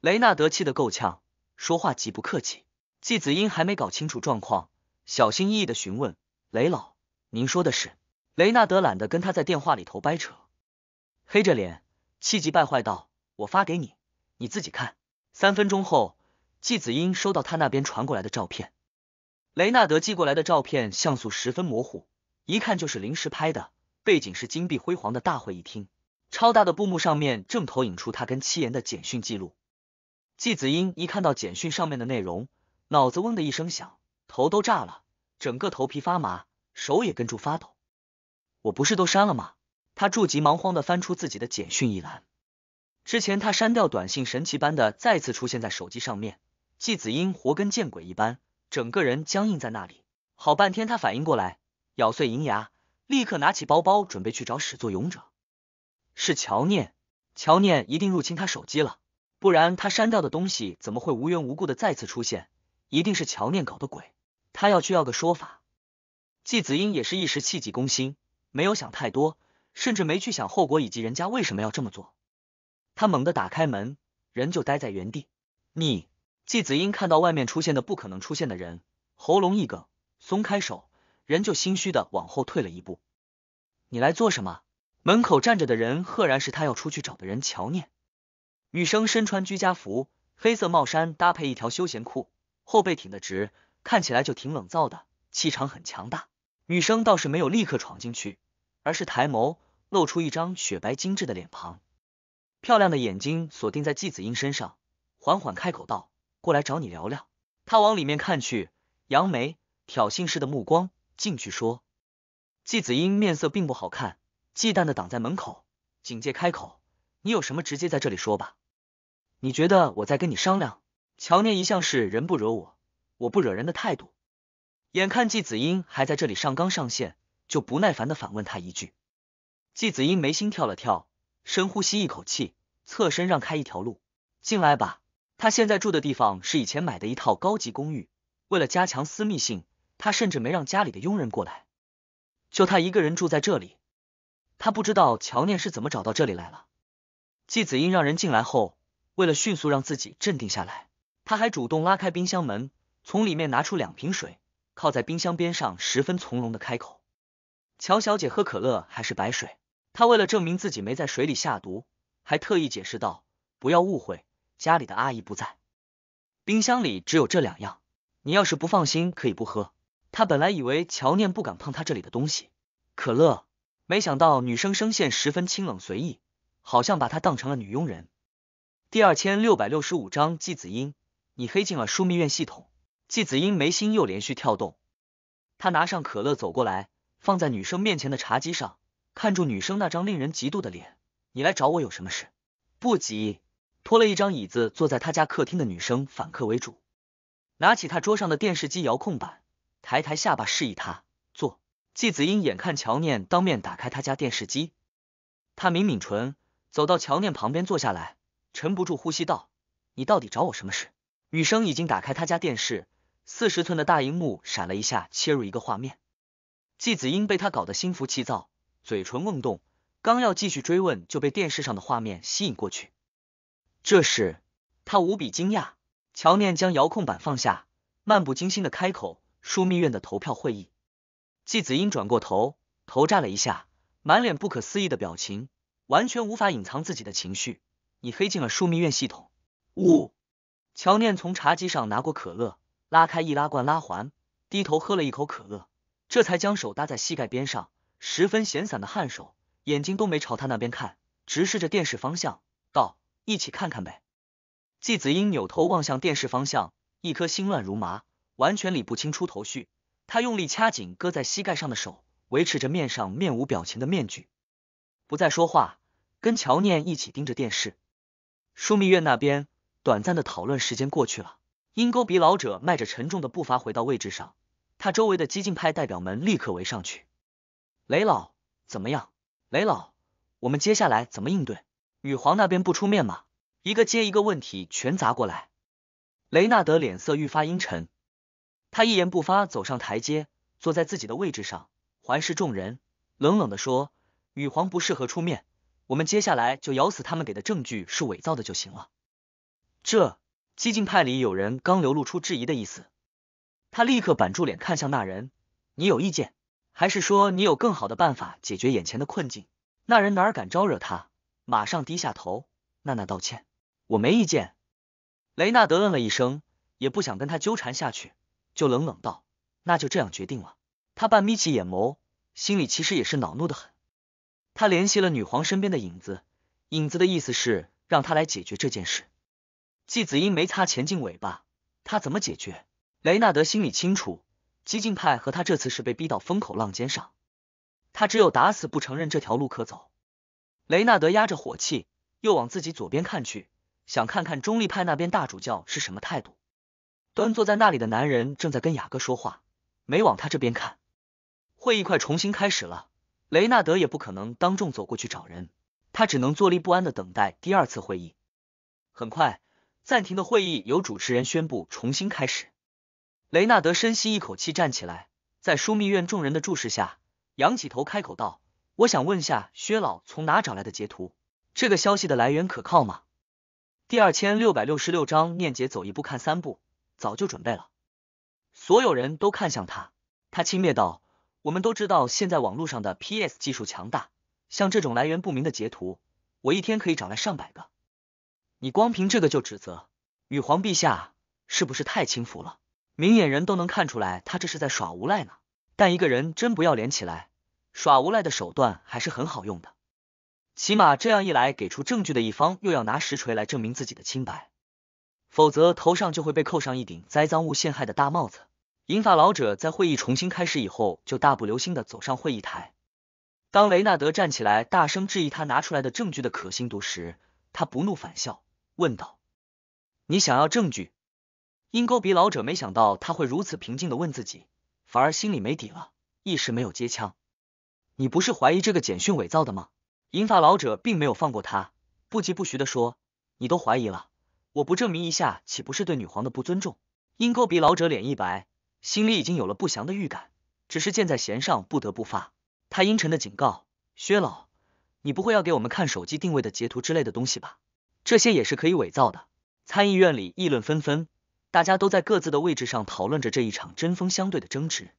Speaker 1: 雷纳德气得够呛，说话极不客气。季子英还没搞清楚状况，小心翼翼的询问：“雷老，您说的是？”雷纳德懒得跟他在电话里头掰扯，黑着脸，气急败坏道：“我发给你，你自己看。三分钟后。”季子英收到他那边传过来的照片，雷纳德寄过来的照片像素十分模糊，一看就是临时拍的。背景是金碧辉煌的大会议厅，超大的布幕上面正投影出他跟七言的简讯记录。季子英一看到简讯上面的内容，脑子嗡的一声响，头都炸了，整个头皮发麻，手也跟着发抖。我不是都删了吗？他住急忙慌的翻出自己的简讯一栏，之前他删掉短信，神奇般的再次出现在手机上面。季子英活跟见鬼一般，整个人僵硬在那里，好半天他反应过来，咬碎银牙，立刻拿起包包准备去找始作俑者。是乔念，乔念一定入侵他手机了，不然他删掉的东西怎么会无缘无故的再次出现？一定是乔念搞的鬼，他要去要个说法。季子英也是一时气急攻心，没有想太多，甚至没去想后果以及人家为什么要这么做。他猛地打开门，人就待在原地。你。季子英看到外面出现的不可能出现的人，喉咙一梗，松开手，人就心虚的往后退了一步。你来做什么？门口站着的人赫然是他要出去找的人。乔念，女生身穿居家服，黑色帽衫搭配一条休闲裤，后背挺得直，看起来就挺冷燥的，气场很强大。女生倒是没有立刻闯进去，而是抬眸，露出一张雪白精致的脸庞，漂亮的眼睛锁定在季子英身上，缓缓开口道。过来找你聊聊。他往里面看去，杨梅挑衅似的目光进去说。季子英面色并不好看，忌惮的挡在门口，警戒开口：“你有什么直接在这里说吧。你觉得我在跟你商量？乔念一向是人不惹我，我不惹人的态度。眼看季子英还在这里上纲上线，就不耐烦的反问他一句。季子英眉心跳了跳，深呼吸一口气，侧身让开一条路，进来吧。”他现在住的地方是以前买的一套高级公寓，为了加强私密性，他甚至没让家里的佣人过来，就他一个人住在这里。他不知道乔念是怎么找到这里来了。季子英让人进来后，为了迅速让自己镇定下来，他还主动拉开冰箱门，从里面拿出两瓶水，靠在冰箱边上，十分从容的开口：“乔小姐喝可乐还是白水？”他为了证明自己没在水里下毒，还特意解释道：“不要误会。”家里的阿姨不在，冰箱里只有这两样。你要是不放心，可以不喝。他本来以为乔念不敢碰他这里的东西，可乐，没想到女生声线十分清冷随意，好像把她当成了女佣人。第二千六百六十五章季子英，你黑进了枢密院系统。季子英眉心又连续跳动，他拿上可乐走过来，放在女生面前的茶几上，看住女生那张令人嫉妒的脸。你来找我有什么事？不急。拖了一张椅子坐在他家客厅的女生反客为主，拿起他桌上的电视机遥控板，抬抬下巴示意他坐。季子英眼看乔念当面打开他家电视机，他抿抿唇，走到乔念旁边坐下来，沉不住呼吸道：“你到底找我什么事？”女生已经打开他家电视，四十寸的大荧幕闪了一下，切入一个画面。季子英被他搞得心浮气躁，嘴唇嗡动，刚要继续追问，就被电视上的画面吸引过去。这是他无比惊讶。乔念将遥控板放下，漫不经心的开口：“枢密院的投票会议。”季子英转过头，头炸了一下，满脸不可思议的表情，完全无法隐藏自己的情绪。你黑进了枢密院系统？哦！乔念从茶几上拿过可乐，拉开易拉罐拉环，低头喝了一口可乐，这才将手搭在膝盖边上，十分闲散的颔首，眼睛都没朝他那边看，直视着电视方向道。一起看看呗。季子英扭头望向电视方向，一颗心乱如麻，完全理不清出头绪。他用力掐紧搁在膝盖上的手，维持着面上面无表情的面具，不再说话，跟乔念一起盯着电视。枢密院那边短暂的讨论时间过去了，鹰钩鼻老者迈着沉重的步伐回到位置上，他周围的激进派代表们立刻围上去：“雷老怎么样？雷老，我们接下来怎么应对？”女皇那边不出面吗？一个接一个问题全砸过来，雷纳德脸色愈发阴沉。他一言不发走上台阶，坐在自己的位置上，环视众人，冷冷的说：“女皇不适合出面，我们接下来就咬死他们给的证据是伪造的就行了。”这激进派里有人刚流露出质疑的意思，他立刻板住脸看向那人：“你有意见，还是说你有更好的办法解决眼前的困境？”那人哪儿敢招惹他？马上低下头，娜娜道歉，我没意见。雷纳德嗯了一声，也不想跟他纠缠下去，就冷冷道：“那就这样决定了。”他半眯起眼眸，心里其实也是恼怒的很。他联系了女皇身边的影子，影子的意思是让他来解决这件事。季子英没擦前进尾巴，他怎么解决？雷纳德心里清楚，激进派和他这次是被逼到风口浪尖上，他只有打死不承认这条路可走。雷纳德压着火气，又往自己左边看去，想看看中立派那边大主教是什么态度。端坐在那里的男人正在跟雅各说话，没往他这边看。会议快重新开始了，雷纳德也不可能当众走过去找人，他只能坐立不安的等待第二次会议。很快，暂停的会议由主持人宣布重新开始。雷纳德深吸一口气，站起来，在枢密院众人的注视下，仰起头开口道。我想问下薛老从哪找来的截图？这个消息的来源可靠吗？第二千六百六十六章念姐走一步看三步，早就准备了。所有人都看向他，他轻蔑道：“我们都知道现在网络上的 PS 技术强大，像这种来源不明的截图，我一天可以找来上百个。你光凭这个就指责女皇陛下，是不是太轻浮了？明眼人都能看出来，他这是在耍无赖呢。但一个人真不要脸起来。”耍无赖的手段还是很好用的，起码这样一来，给出证据的一方又要拿实锤来证明自己的清白，否则头上就会被扣上一顶栽赃物陷害的大帽子。银发老者在会议重新开始以后，就大步流星的走上会议台。当雷纳德站起来大声质疑他拿出来的证据的可信度时，他不怒反笑，问道：“你想要证据？”鹰钩鼻老者没想到他会如此平静的问自己，反而心里没底了，一时没有接枪。你不是怀疑这个简讯伪造的吗？银发老者并没有放过他，不疾不徐的说：“你都怀疑了，我不证明一下，岂不是对女皇的不尊重？”鹰钩鼻老者脸一白，心里已经有了不祥的预感，只是箭在弦上，不得不发。他阴沉的警告：“薛老，你不会要给我们看手机定位的截图之类的东西吧？这些也是可以伪造的。”参议院里议论纷纷，大家都在各自的位置上讨论着这一场针锋相对的争执。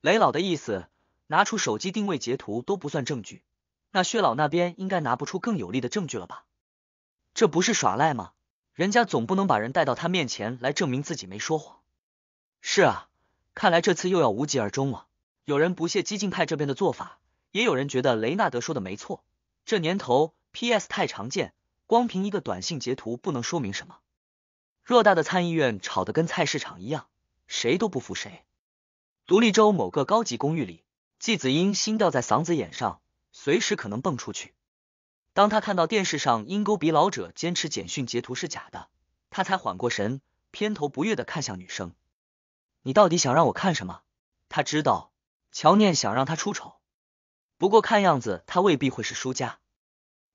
Speaker 1: 雷老的意思。拿出手机定位截图都不算证据，那薛老那边应该拿不出更有力的证据了吧？这不是耍赖吗？人家总不能把人带到他面前来证明自己没说谎。是啊，看来这次又要无疾而终了。有人不屑激进派这边的做法，也有人觉得雷纳德说的没错。这年头，P.S. 太常见，光凭一个短信截图不能说明什么。偌大的参议院吵得跟菜市场一样，谁都不服谁。独立州某个高级公寓里。季子英心吊在嗓子眼上，随时可能蹦出去。当他看到电视上鹰钩鼻老者坚持简讯截图是假的，他才缓过神，偏头不悦的看向女生：“你到底想让我看什么？”他知道乔念想让他出丑，不过看样子他未必会是输家。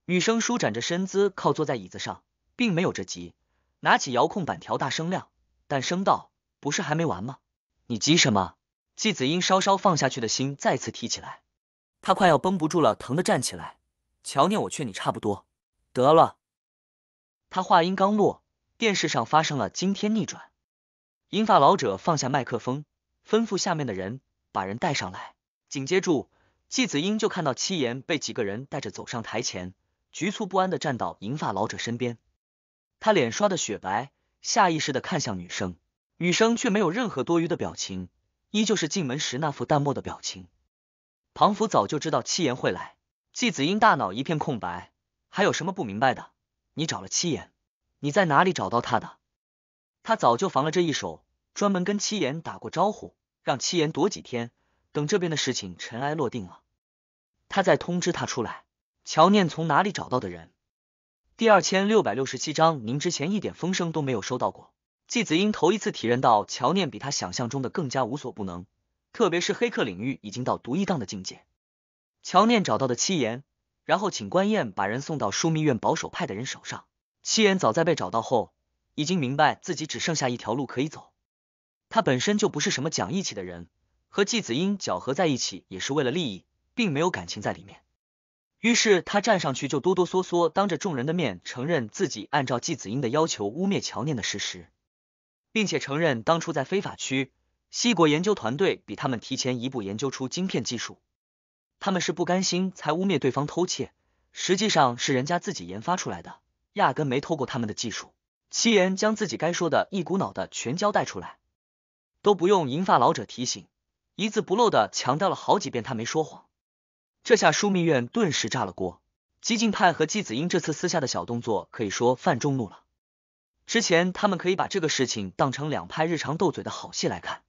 Speaker 1: 女生舒展着身姿，靠坐在椅子上，并没有着急，拿起遥控板调大声量，但声道：“不是还没完吗？你急什么？”季子英稍稍放下去的心再次提起来，他快要绷不住了，疼的站起来。乔念，我劝你差不多得了。他话音刚落，电视上发生了惊天逆转。银发老者放下麦克风，吩咐下面的人把人带上来。紧接着，季子英就看到七言被几个人带着走上台前，局促不安的站到银发老者身边。他脸刷的雪白，下意识的看向女生，女生却没有任何多余的表情。依旧是进门时那副淡漠的表情。庞福早就知道七言会来，季子英大脑一片空白，还有什么不明白的？你找了七言，你在哪里找到他的？他早就防了这一手，专门跟七言打过招呼，让七言躲几天，等这边的事情尘埃落定了，他再通知他出来。乔念从哪里找到的人？第二千六百六十七章，您之前一点风声都没有收到过。季子英头一次体认到乔念比他想象中的更加无所不能，特别是黑客领域已经到独一档的境界。乔念找到的七言，然后请关燕把人送到枢密院保守派的人手上。七言早在被找到后，已经明白自己只剩下一条路可以走。他本身就不是什么讲义气的人，和季子英搅合在一起也是为了利益，并没有感情在里面。于是他站上去就哆哆嗦嗦，当着众人的面承认自己按照季子英的要求污蔑乔念的事实。并且承认，当初在非法区，西国研究团队比他们提前一步研究出晶片技术，他们是不甘心才污蔑对方偷窃，实际上是人家自己研发出来的，压根没偷过他们的技术。七言将自己该说的一股脑的全交代出来，都不用银发老者提醒，一字不漏的强调了好几遍，他没说谎。这下枢密院顿时炸了锅，激进派和季子英这次私下的小动作可以说犯众怒了。之前他们可以把这个事情当成两派日常斗嘴的好戏来看，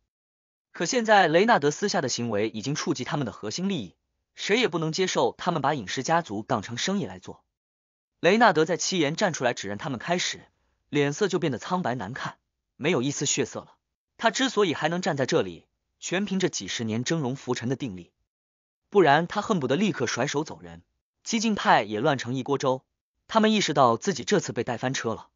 Speaker 1: 可现在雷纳德私下的行为已经触及他们的核心利益，谁也不能接受他们把影视家族当成生意来做。雷纳德在七言站出来指认他们开始，脸色就变得苍白难看，没有一丝血色了。他之所以还能站在这里，全凭这几十年峥嵘浮沉的定力，不然他恨不得立刻甩手走人。激进派也乱成一锅粥，他们意识到自己这次被带翻车了。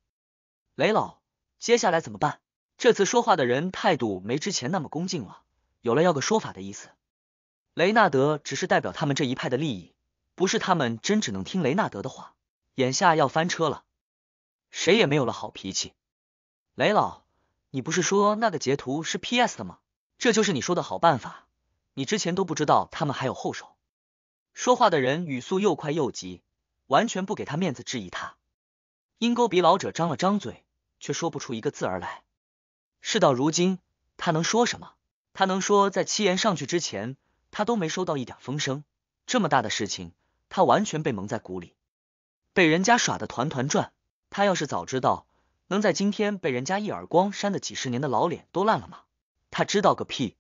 Speaker 1: 雷老，接下来怎么办？这次说话的人态度没之前那么恭敬了，有了要个说法的意思。雷纳德只是代表他们这一派的利益，不是他们真只能听雷纳德的话。眼下要翻车了，谁也没有了好脾气。雷老，你不是说那个截图是 P S 的吗？这就是你说的好办法，你之前都不知道他们还有后手。说话的人语速又快又急，完全不给他面子，质疑他。鹰钩鼻老者张了张嘴。却说不出一个字而来。事到如今，他能说什么？他能说，在七言上去之前，他都没收到一点风声。这么大的事情，他完全被蒙在鼓里，被人家耍得团团转。他要是早知道，能在今天被人家一耳光扇的几十年的老脸都烂了吗？他知道个屁，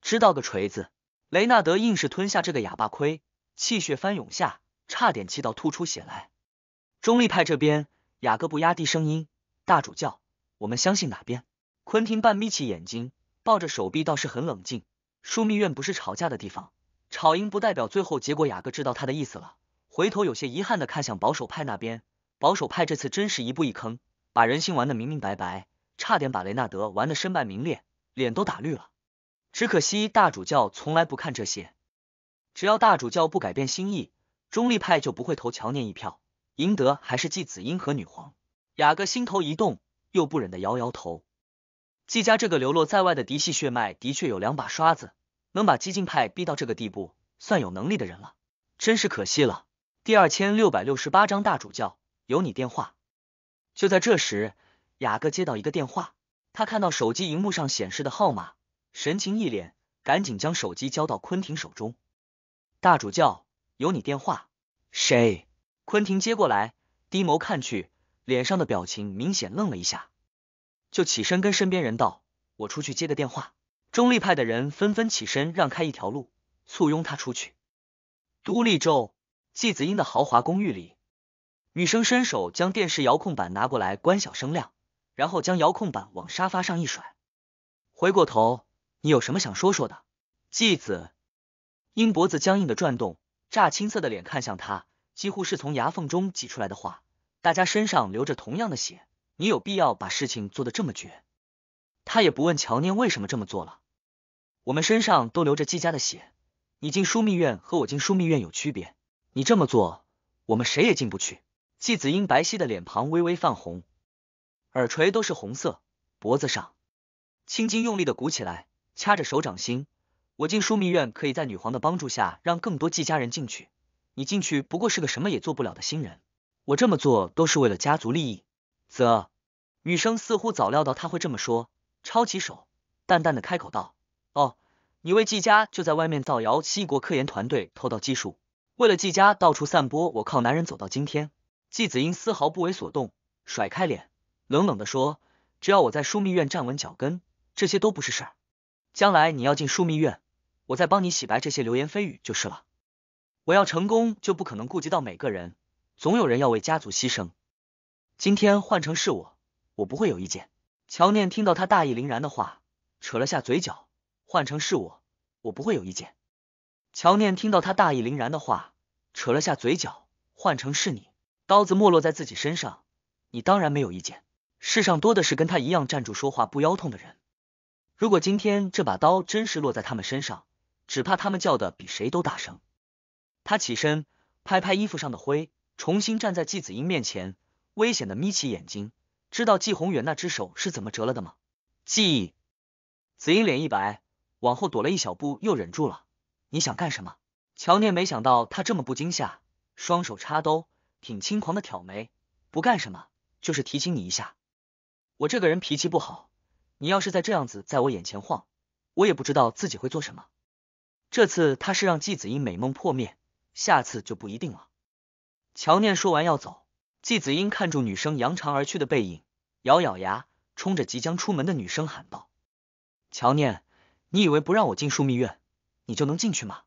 Speaker 1: 知道个锤子！雷纳德硬是吞下这个哑巴亏，气血翻涌下，差点气到吐出血来。中立派这边，雅各布压低声音。大主教，我们相信哪边？昆汀半眯起眼睛，抱着手臂，倒是很冷静。枢密院不是吵架的地方，吵赢不代表最后结果。雅各知道他的意思了，回头有些遗憾的看向保守派那边。保守派这次真是一步一坑，把人性玩的明明白白，差点把雷纳德玩的身败名裂，脸都打绿了。只可惜大主教从来不看这些，只要大主教不改变心意，中立派就不会投乔念一票，赢得还是继子英和女皇。雅各心头一动，又不忍的摇摇头。季家这个流落在外的嫡系血脉，的确有两把刷子，能把激进派逼到这个地步，算有能力的人了。真是可惜了。第二千六百六十八章大主教有你电话。就在这时，雅各接到一个电话，他看到手机荧幕上显示的号码，神情一脸，赶紧将手机交到昆汀手中。大主教有你电话。谁？昆汀接过来，低眸看去。脸上的表情明显愣了一下，就起身跟身边人道：“我出去接个电话。”中立派的人纷纷起身让开一条路，簇拥他出去。都立州季子英的豪华公寓里，女生伸手将电视遥控板拿过来，关小声量，然后将遥控板往沙发上一甩，回过头：“你有什么想说说的？”季子英脖子僵硬的转动，炸青色的脸看向他，几乎是从牙缝中挤出来的话。大家身上流着同样的血，你有必要把事情做得这么绝？他也不问乔念为什么这么做了。我们身上都流着季家的血，你进枢密院和我进枢密院有区别。你这么做，我们谁也进不去。季子英白皙的脸庞微微泛红，耳垂都是红色，脖子上青筋用力的鼓起来，掐着手掌心。我进枢密院可以在女皇的帮助下，让更多季家人进去。你进去不过是个什么也做不了的新人。我这么做都是为了家族利益。泽，女生似乎早料到他会这么说，抄起手，淡淡的开口道：“哦，你为季家就在外面造谣西国科研团队偷盗技术，为了季家到处散播。我靠男人走到今天。”季子英丝毫不为所动，甩开脸，冷冷的说：“只要我在枢密院站稳脚跟，这些都不是事儿。将来你要进枢密院，我再帮你洗白这些流言蜚语就是了。我要成功，就不可能顾及到每个人。”总有人要为家族牺牲。今天换成是我，我不会有意见。乔念听到他大义凛然的话，扯了下嘴角。换成是我，我不会有意见。乔念听到他大义凛然的话，扯了下嘴角。换成是你，刀子没落在自己身上，你当然没有意见。世上多的是跟他一样站住说话不腰痛的人。如果今天这把刀真是落在他们身上，只怕他们叫的比谁都大声。他起身，拍拍衣服上的灰。重新站在季子英面前，危险的眯起眼睛，知道季宏远那只手是怎么折了的吗？季子英脸一白，往后躲了一小步，又忍住了。你想干什么？乔念没想到他这么不惊吓，双手插兜，挺轻狂的挑眉。不干什么，就是提醒你一下。我这个人脾气不好，你要是再这样子在我眼前晃，我也不知道自己会做什么。这次他是让季子英美梦破灭，下次就不一定了。乔念说完要走，季子英看住女生扬长而去的背影，咬咬牙，冲着即将出门的女生喊道：“乔念，你以为不让我进枢密院，你就能进去吗？”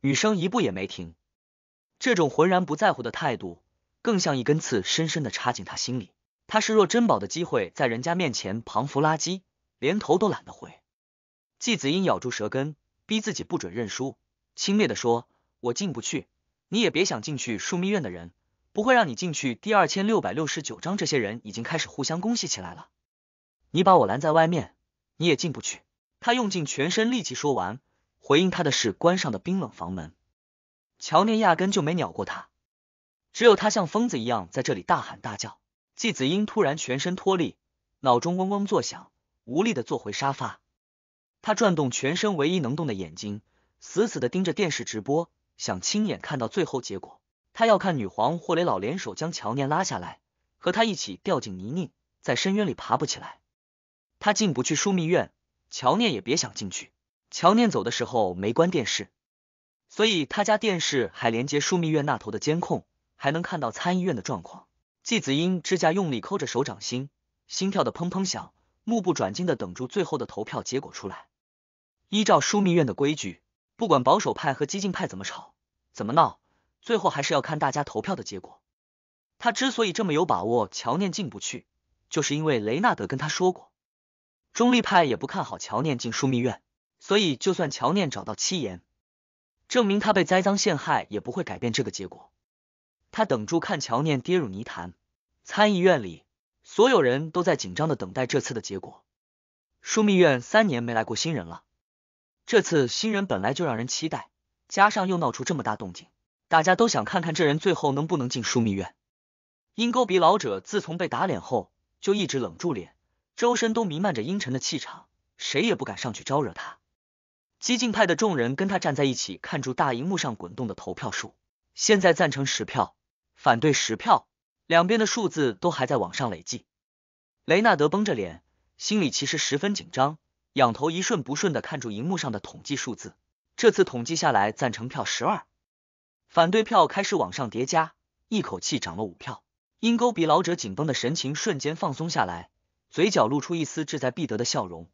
Speaker 1: 女生一步也没停，这种浑然不在乎的态度，更像一根刺，深深的插进他心里。他视若珍宝的机会，在人家面前旁扶垃圾，连头都懒得回。季子英咬住舌根，逼自己不准认输，轻蔑的说：“我进不去。”你也别想进去，枢密院的人不会让你进去。第二千六百六十九章，这些人已经开始互相恭喜起来了。你把我拦在外面，你也进不去。他用尽全身力气说完，回应他的是关上的冰冷房门。乔念压根就没鸟过他，只有他像疯子一样在这里大喊大叫。季子英突然全身脱力，脑中嗡嗡作响，无力的坐回沙发。他转动全身唯一能动的眼睛，死死的盯着电视直播。想亲眼看到最后结果，他要看女皇霍雷老联手将乔念拉下来，和他一起掉进泥泞，在深渊里爬不起来。他进不去枢密院，乔念也别想进去。乔念走的时候没关电视，所以他家电视还连接枢密院那头的监控，还能看到参议院的状况。季子英指甲用力抠着手掌心，心跳的砰砰响，目不转睛的等住最后的投票结果出来。依照枢密院的规矩。不管保守派和激进派怎么吵、怎么闹，最后还是要看大家投票的结果。他之所以这么有把握乔念进不去，就是因为雷纳德跟他说过，中立派也不看好乔念进枢密院，所以就算乔念找到七言，证明他被栽赃陷害，也不会改变这个结果。他等住看乔念跌入泥潭。参议院里，所有人都在紧张的等待这次的结果。枢密院三年没来过新人了。这次新人本来就让人期待，加上又闹出这么大动静，大家都想看看这人最后能不能进枢密院。鹰钩鼻老者自从被打脸后，就一直冷住脸，周身都弥漫着阴沉的气场，谁也不敢上去招惹他。激进派的众人跟他站在一起，看住大荧幕上滚动的投票数，现在赞成十票，反对十票，两边的数字都还在往上累计。雷纳德绷着脸，心里其实十分紧张。仰头一瞬不顺的看住荧幕上的统计数字，这次统计下来赞成票十二，反对票开始往上叠加，一口气涨了五票。鹰钩鼻老者紧绷的神情瞬间放松下来，嘴角露出一丝志在必得的笑容，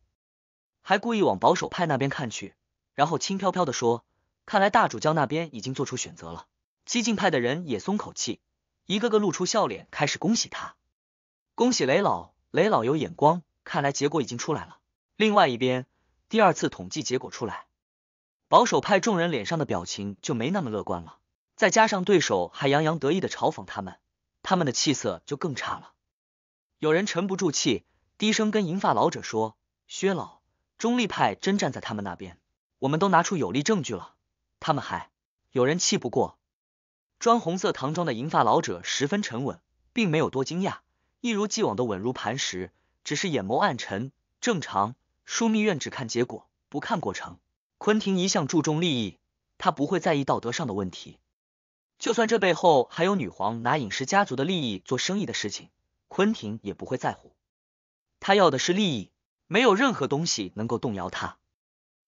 Speaker 1: 还故意往保守派那边看去，然后轻飘飘的说：“看来大主教那边已经做出选择了。”激进派的人也松口气，一个个露出笑脸，开始恭喜他：“恭喜雷老，雷老有眼光，看来结果已经出来了。”另外一边，第二次统计结果出来，保守派众人脸上的表情就没那么乐观了。再加上对手还洋洋得意的嘲讽他们，他们的气色就更差了。有人沉不住气，低声跟银发老者说：“薛老，中立派真站在他们那边，我们都拿出有力证据了，他们还……”有人气不过，穿红色唐装的银发老者十分沉稳，并没有多惊讶，一如既往的稳如磐石，只是眼眸暗沉，正常。枢密院只看结果，不看过程。昆廷一向注重利益，他不会在意道德上的问题。就算这背后还有女皇拿饮食家族的利益做生意的事情，昆廷也不会在乎。他要的是利益，没有任何东西能够动摇他。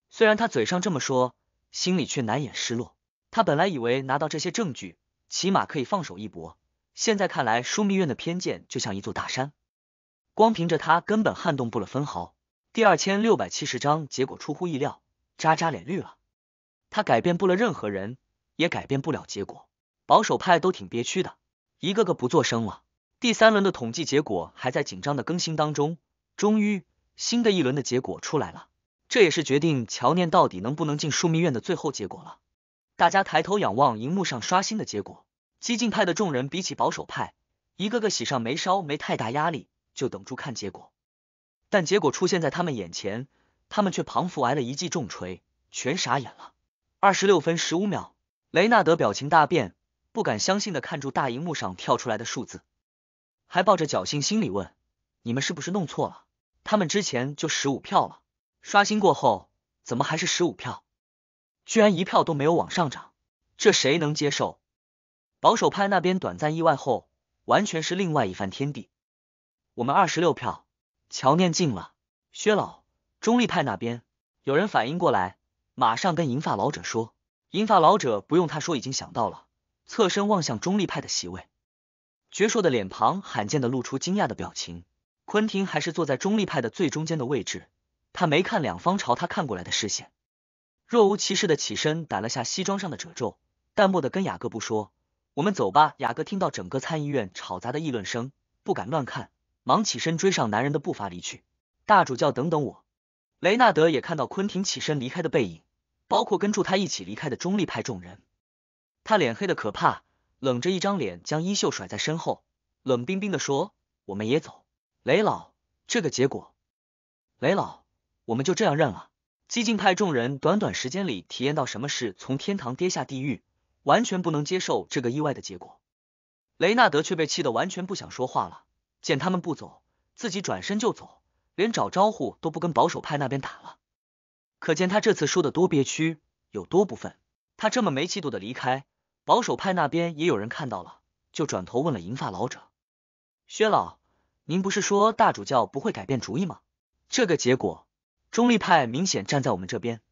Speaker 1: 虽然他嘴上这么说，心里却难掩失落。他本来以为拿到这些证据，起码可以放手一搏，现在看来，枢密院的偏见就像一座大山，光凭着他根本撼动不了分毫。第二千六百七十章，结果出乎意料，渣渣脸绿了。他改变不了任何人，也改变不了结果。保守派都挺憋屈的，一个个不作声了。第三轮的统计结果还在紧张的更新当中，终于，新的一轮的结果出来了。这也是决定乔念到底能不能进枢密院的最后结果了。大家抬头仰望，荧幕上刷新的结果。激进派的众人比起保守派，一个个喜上眉梢，没太大压力，就等着看结果。但结果出现在他们眼前，他们却庞福挨了一记重锤，全傻眼了。二十六分十五秒，雷纳德表情大变，不敢相信的看住大荧幕上跳出来的数字，还抱着侥幸心理问：“你们是不是弄错了？他们之前就十五票了，刷新过后怎么还是十五票？居然一票都没有往上涨，这谁能接受？”保守派那边短暂意外后，完全是另外一番天地。我们二十六票。乔念静了，薛老，中立派那边有人反应过来，马上跟银发老者说。银发老者不用他说，已经想到了，侧身望向中立派的席位，矍铄的脸庞罕见的露出惊讶的表情。昆汀还是坐在中立派的最中间的位置，他没看两方朝他看过来的视线，若无其事的起身掸了下西装上的褶皱，淡漠的跟雅各布说：“我们走吧。”雅各听到整个参议院吵杂的议论声，不敢乱看。忙起身追上男人的步伐离去。大主教，等等我！雷纳德也看到昆廷起身离开的背影，包括跟住他一起离开的中立派众人。他脸黑的可怕，冷着一张脸，将衣袖甩在身后，冷冰冰的说：“我们也走。”雷老，这个结果，雷老，我们就这样认了。激进派众人短短时间里体验到什么事从天堂跌下地狱，完全不能接受这个意外的结果。雷纳德却被气得完全不想说话了。见他们不走，自己转身就走，连找招呼都不跟保守派那边打了。可见他这次输的多憋屈，有多不忿。他这么没气度的离开，保守派那边也有人看到了，就转头问了银发老者：“薛老，您不是说大主教不会改变主意吗？这个结果，中立派明显站在我们这边。”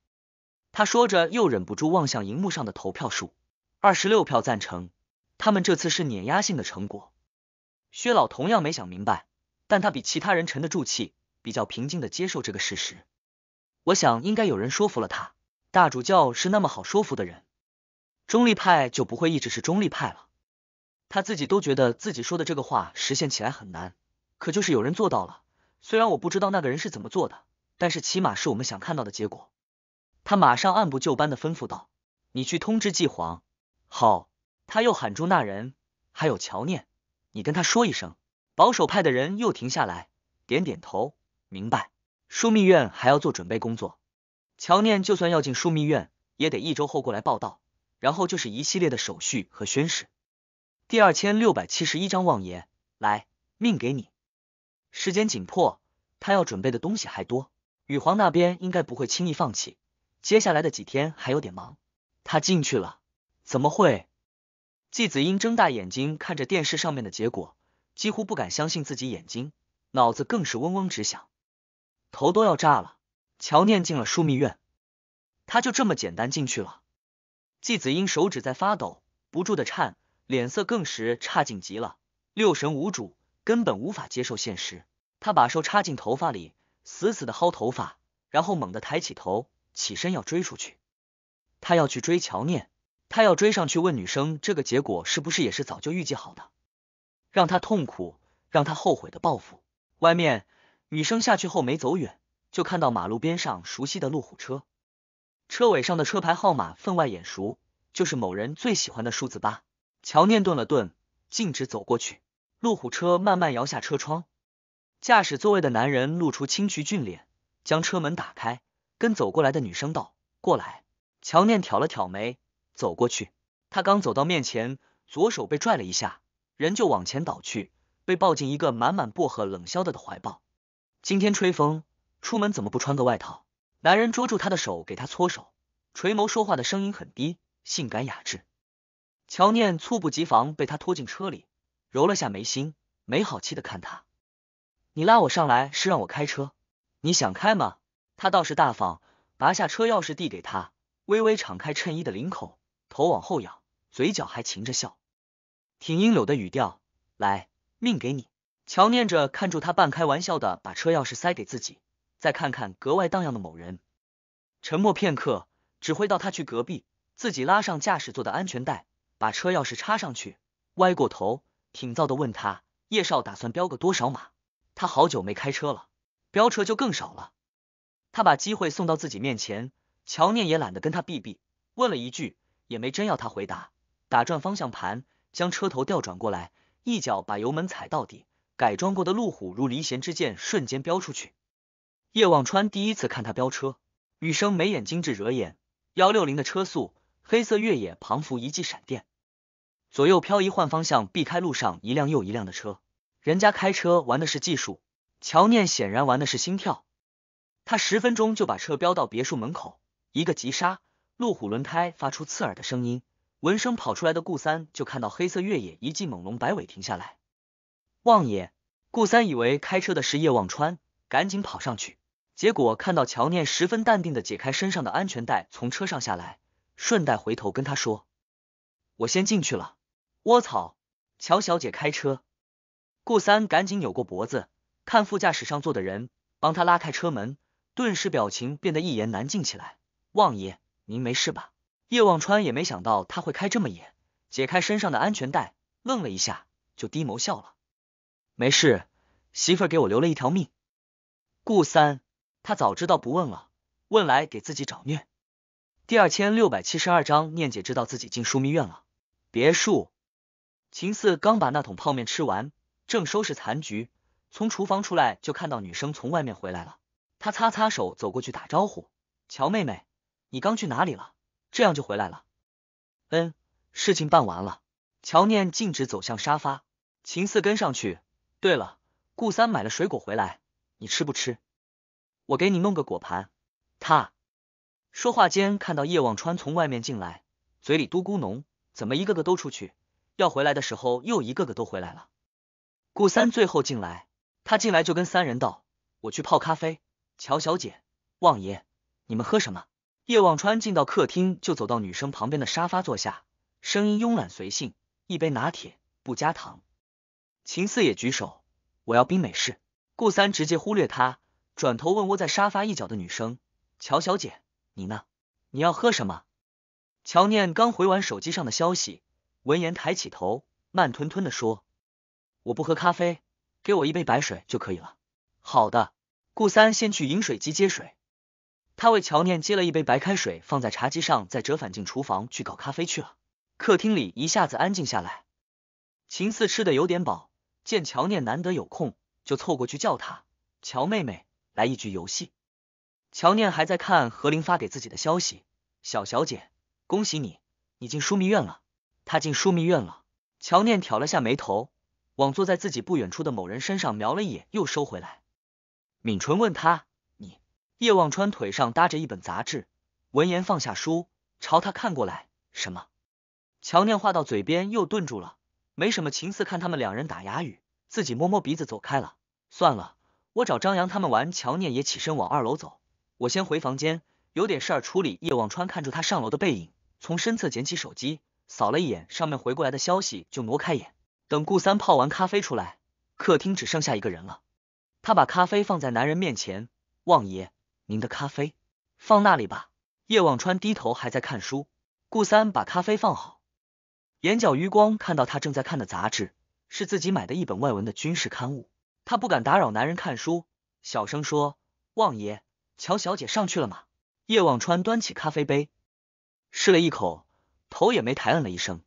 Speaker 1: 他说着，又忍不住望向荧幕上的投票数：二十六票赞成，他们这次是碾压性的成果。薛老同样没想明白，但他比其他人沉得住气，比较平静的接受这个事实。我想应该有人说服了他，大主教是那么好说服的人，中立派就不会一直是中立派了。他自己都觉得自己说的这个话实现起来很难，可就是有人做到了。虽然我不知道那个人是怎么做的，但是起码是我们想看到的结果。他马上按部就班的吩咐道：“你去通知季皇。”好，他又喊住那人，还有乔念。你跟他说一声。保守派的人又停下来，点点头，明白。枢密院还要做准备工作，乔念就算要进枢密院，也得一周后过来报道，然后就是一系列的手续和宣誓。第二千六百七十一章望爷，来命给你。时间紧迫，他要准备的东西还多，羽皇那边应该不会轻易放弃。接下来的几天还有点忙，他进去了，怎么会？季子英睁大眼睛看着电视上面的结果，几乎不敢相信自己眼睛，脑子更是嗡嗡直响，头都要炸了。乔念进了枢密院，他就这么简单进去了。季子英手指在发抖，不住的颤，脸色更是差劲极了，六神无主，根本无法接受现实。他把手插进头发里，死死的薅头发，然后猛地抬起头，起身要追出去。他要去追乔念。他要追上去问女生，这个结果是不是也是早就预计好的，让他痛苦、让他后悔的报复。外面，女生下去后没走远，就看到马路边上熟悉的路虎车，车尾上的车牌号码分外眼熟，就是某人最喜欢的数字八。乔念顿了顿，径直走过去。路虎车慢慢摇下车窗，驾驶座位的男人露出青渠俊脸，将车门打开，跟走过来的女生道：“过来。”乔念挑了挑眉。走过去，他刚走到面前，左手被拽了一下，人就往前倒去，被抱进一个满满薄荷冷消的的怀抱。今天吹风，出门怎么不穿个外套？男人捉住他的手，给他搓手，垂眸说话的声音很低，性感雅致。乔念猝不及防被他拖进车里，揉了下眉心，没好气的看他：“你拉我上来是让我开车，你想开吗？”他倒是大方，拔下车钥匙递给他，微微敞开衬衣的领口。头往后仰，嘴角还噙着笑，挺阴柳的语调，来命给你。乔念着看住他半开玩笑的把车钥匙塞给自己，再看看格外荡漾的某人，沉默片刻，指挥到他去隔壁，自己拉上驾驶座的安全带，把车钥匙插上去，歪过头挺造的问他叶少打算飙个多少码？他好久没开车了，飙车就更少了。他把机会送到自己面前，乔念也懒得跟他避避，问了一句。也没真要他回答，打转方向盘，将车头调转过来，一脚把油门踩到底，改装过的路虎如离弦之箭，瞬间飙出去。叶望川第一次看他飙车，雨生眉眼精致惹眼，幺六零的车速，黑色越野庞幅一记闪电，左右漂移换方向避开路上一辆又一辆的车，人家开车玩的是技术，乔念显然玩的是心跳，他十分钟就把车飙到别墅门口，一个急刹。路虎轮胎发出刺耳的声音，闻声跑出来的顾三就看到黑色越野一记猛龙摆尾停下来。望爷，顾三以为开车的是叶望川，赶紧跑上去，结果看到乔念十分淡定的解开身上的安全带，从车上下来，顺带回头跟他说：“我先进去了。”我操，乔小姐开车！顾三赶紧扭过脖子看副驾驶上坐的人，帮他拉开车门，顿时表情变得一言难尽起来。望爷。您没事吧？叶忘川也没想到他会开这么眼，解开身上的安全带，愣了一下，就低眸笑了。没事，媳妇儿给我留了一条命。顾三，他早知道不问了，问来给自己找虐。第二千六百七十二章，念姐知道自己进枢密院了。别墅，秦四刚把那桶泡面吃完，正收拾残局，从厨房出来就看到女生从外面回来了。他擦擦手，走过去打招呼，乔妹妹。你刚去哪里了？这样就回来了。嗯，事情办完了。乔念径直走向沙发，秦四跟上去。对了，顾三买了水果回来，你吃不吃？我给你弄个果盘。他说话间看到叶望川从外面进来，嘴里嘟咕哝，怎么一个个都出去，要回来的时候又一个个都回来了。顾三最后进来，他进来就跟三人道：“我去泡咖啡，乔小姐，望爷，你们喝什么？”叶望川进到客厅，就走到女生旁边的沙发坐下，声音慵懒随性。一杯拿铁，不加糖。秦四也举手，我要冰美式。顾三直接忽略他，转头问窝在沙发一角的女生：“乔小姐，你呢？你要喝什么？”乔念刚回完手机上的消息，闻言抬起头，慢吞吞的说：“我不喝咖啡，给我一杯白水就可以了。”好的，顾三先去饮水机接水。他为乔念接了一杯白开水，放在茶几上，再折返进厨房去搞咖啡去了。客厅里一下子安静下来。秦四吃得有点饱，见乔念难得有空，就凑过去叫他：“乔妹妹，来一局游戏。”乔念还在看何琳发给自己的消息：“小小姐，恭喜你，你进枢密院了。”他进枢密院了。乔念挑了下眉头，往坐在自己不远处的某人身上瞄了一眼，又收回来，抿唇问他。叶望川腿上搭着一本杂志，闻言放下书，朝他看过来。什么？乔念话到嘴边又顿住了。没什么，情思看他们两人打哑语，自己摸摸鼻子走开了。算了，我找张扬他们玩。乔念也起身往二楼走。我先回房间，有点事儿处理。叶望川看住他上楼的背影，从身侧捡起手机，扫了一眼上面回过来的消息，就挪开眼。等顾三泡完咖啡出来，客厅只剩下一个人了。他把咖啡放在男人面前，望爷。您的咖啡放那里吧。叶望川低头还在看书，顾三把咖啡放好，眼角余光看到他正在看的杂志是自己买的一本外文的军事刊物，他不敢打扰男人看书，小声说：“望爷，乔小姐上去了吗？”叶望川端起咖啡杯，试了一口，头也没抬，嗯了一声。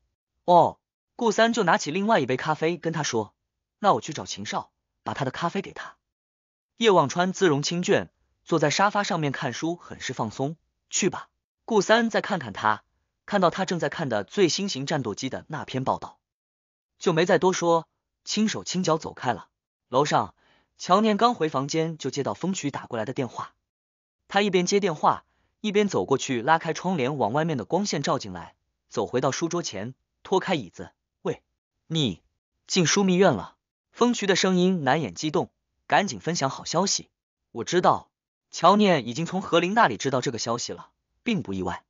Speaker 1: 哦，顾三就拿起另外一杯咖啡跟他说：“那我去找秦少，把他的咖啡给他。”叶望川姿容清隽。坐在沙发上面看书，很是放松。去吧，顾三，再看看他，看到他正在看的最新型战斗机的那篇报道，就没再多说，轻手轻脚走开了。楼上，乔念刚回房间就接到风渠打过来的电话，他一边接电话一边走过去，拉开窗帘，往外面的光线照进来，走回到书桌前，拖开椅子。喂，你进枢密院了？风渠的声音难掩激动，赶紧分享好消息。我知道。乔念已经从何琳那里知道这个消息了，并不意外。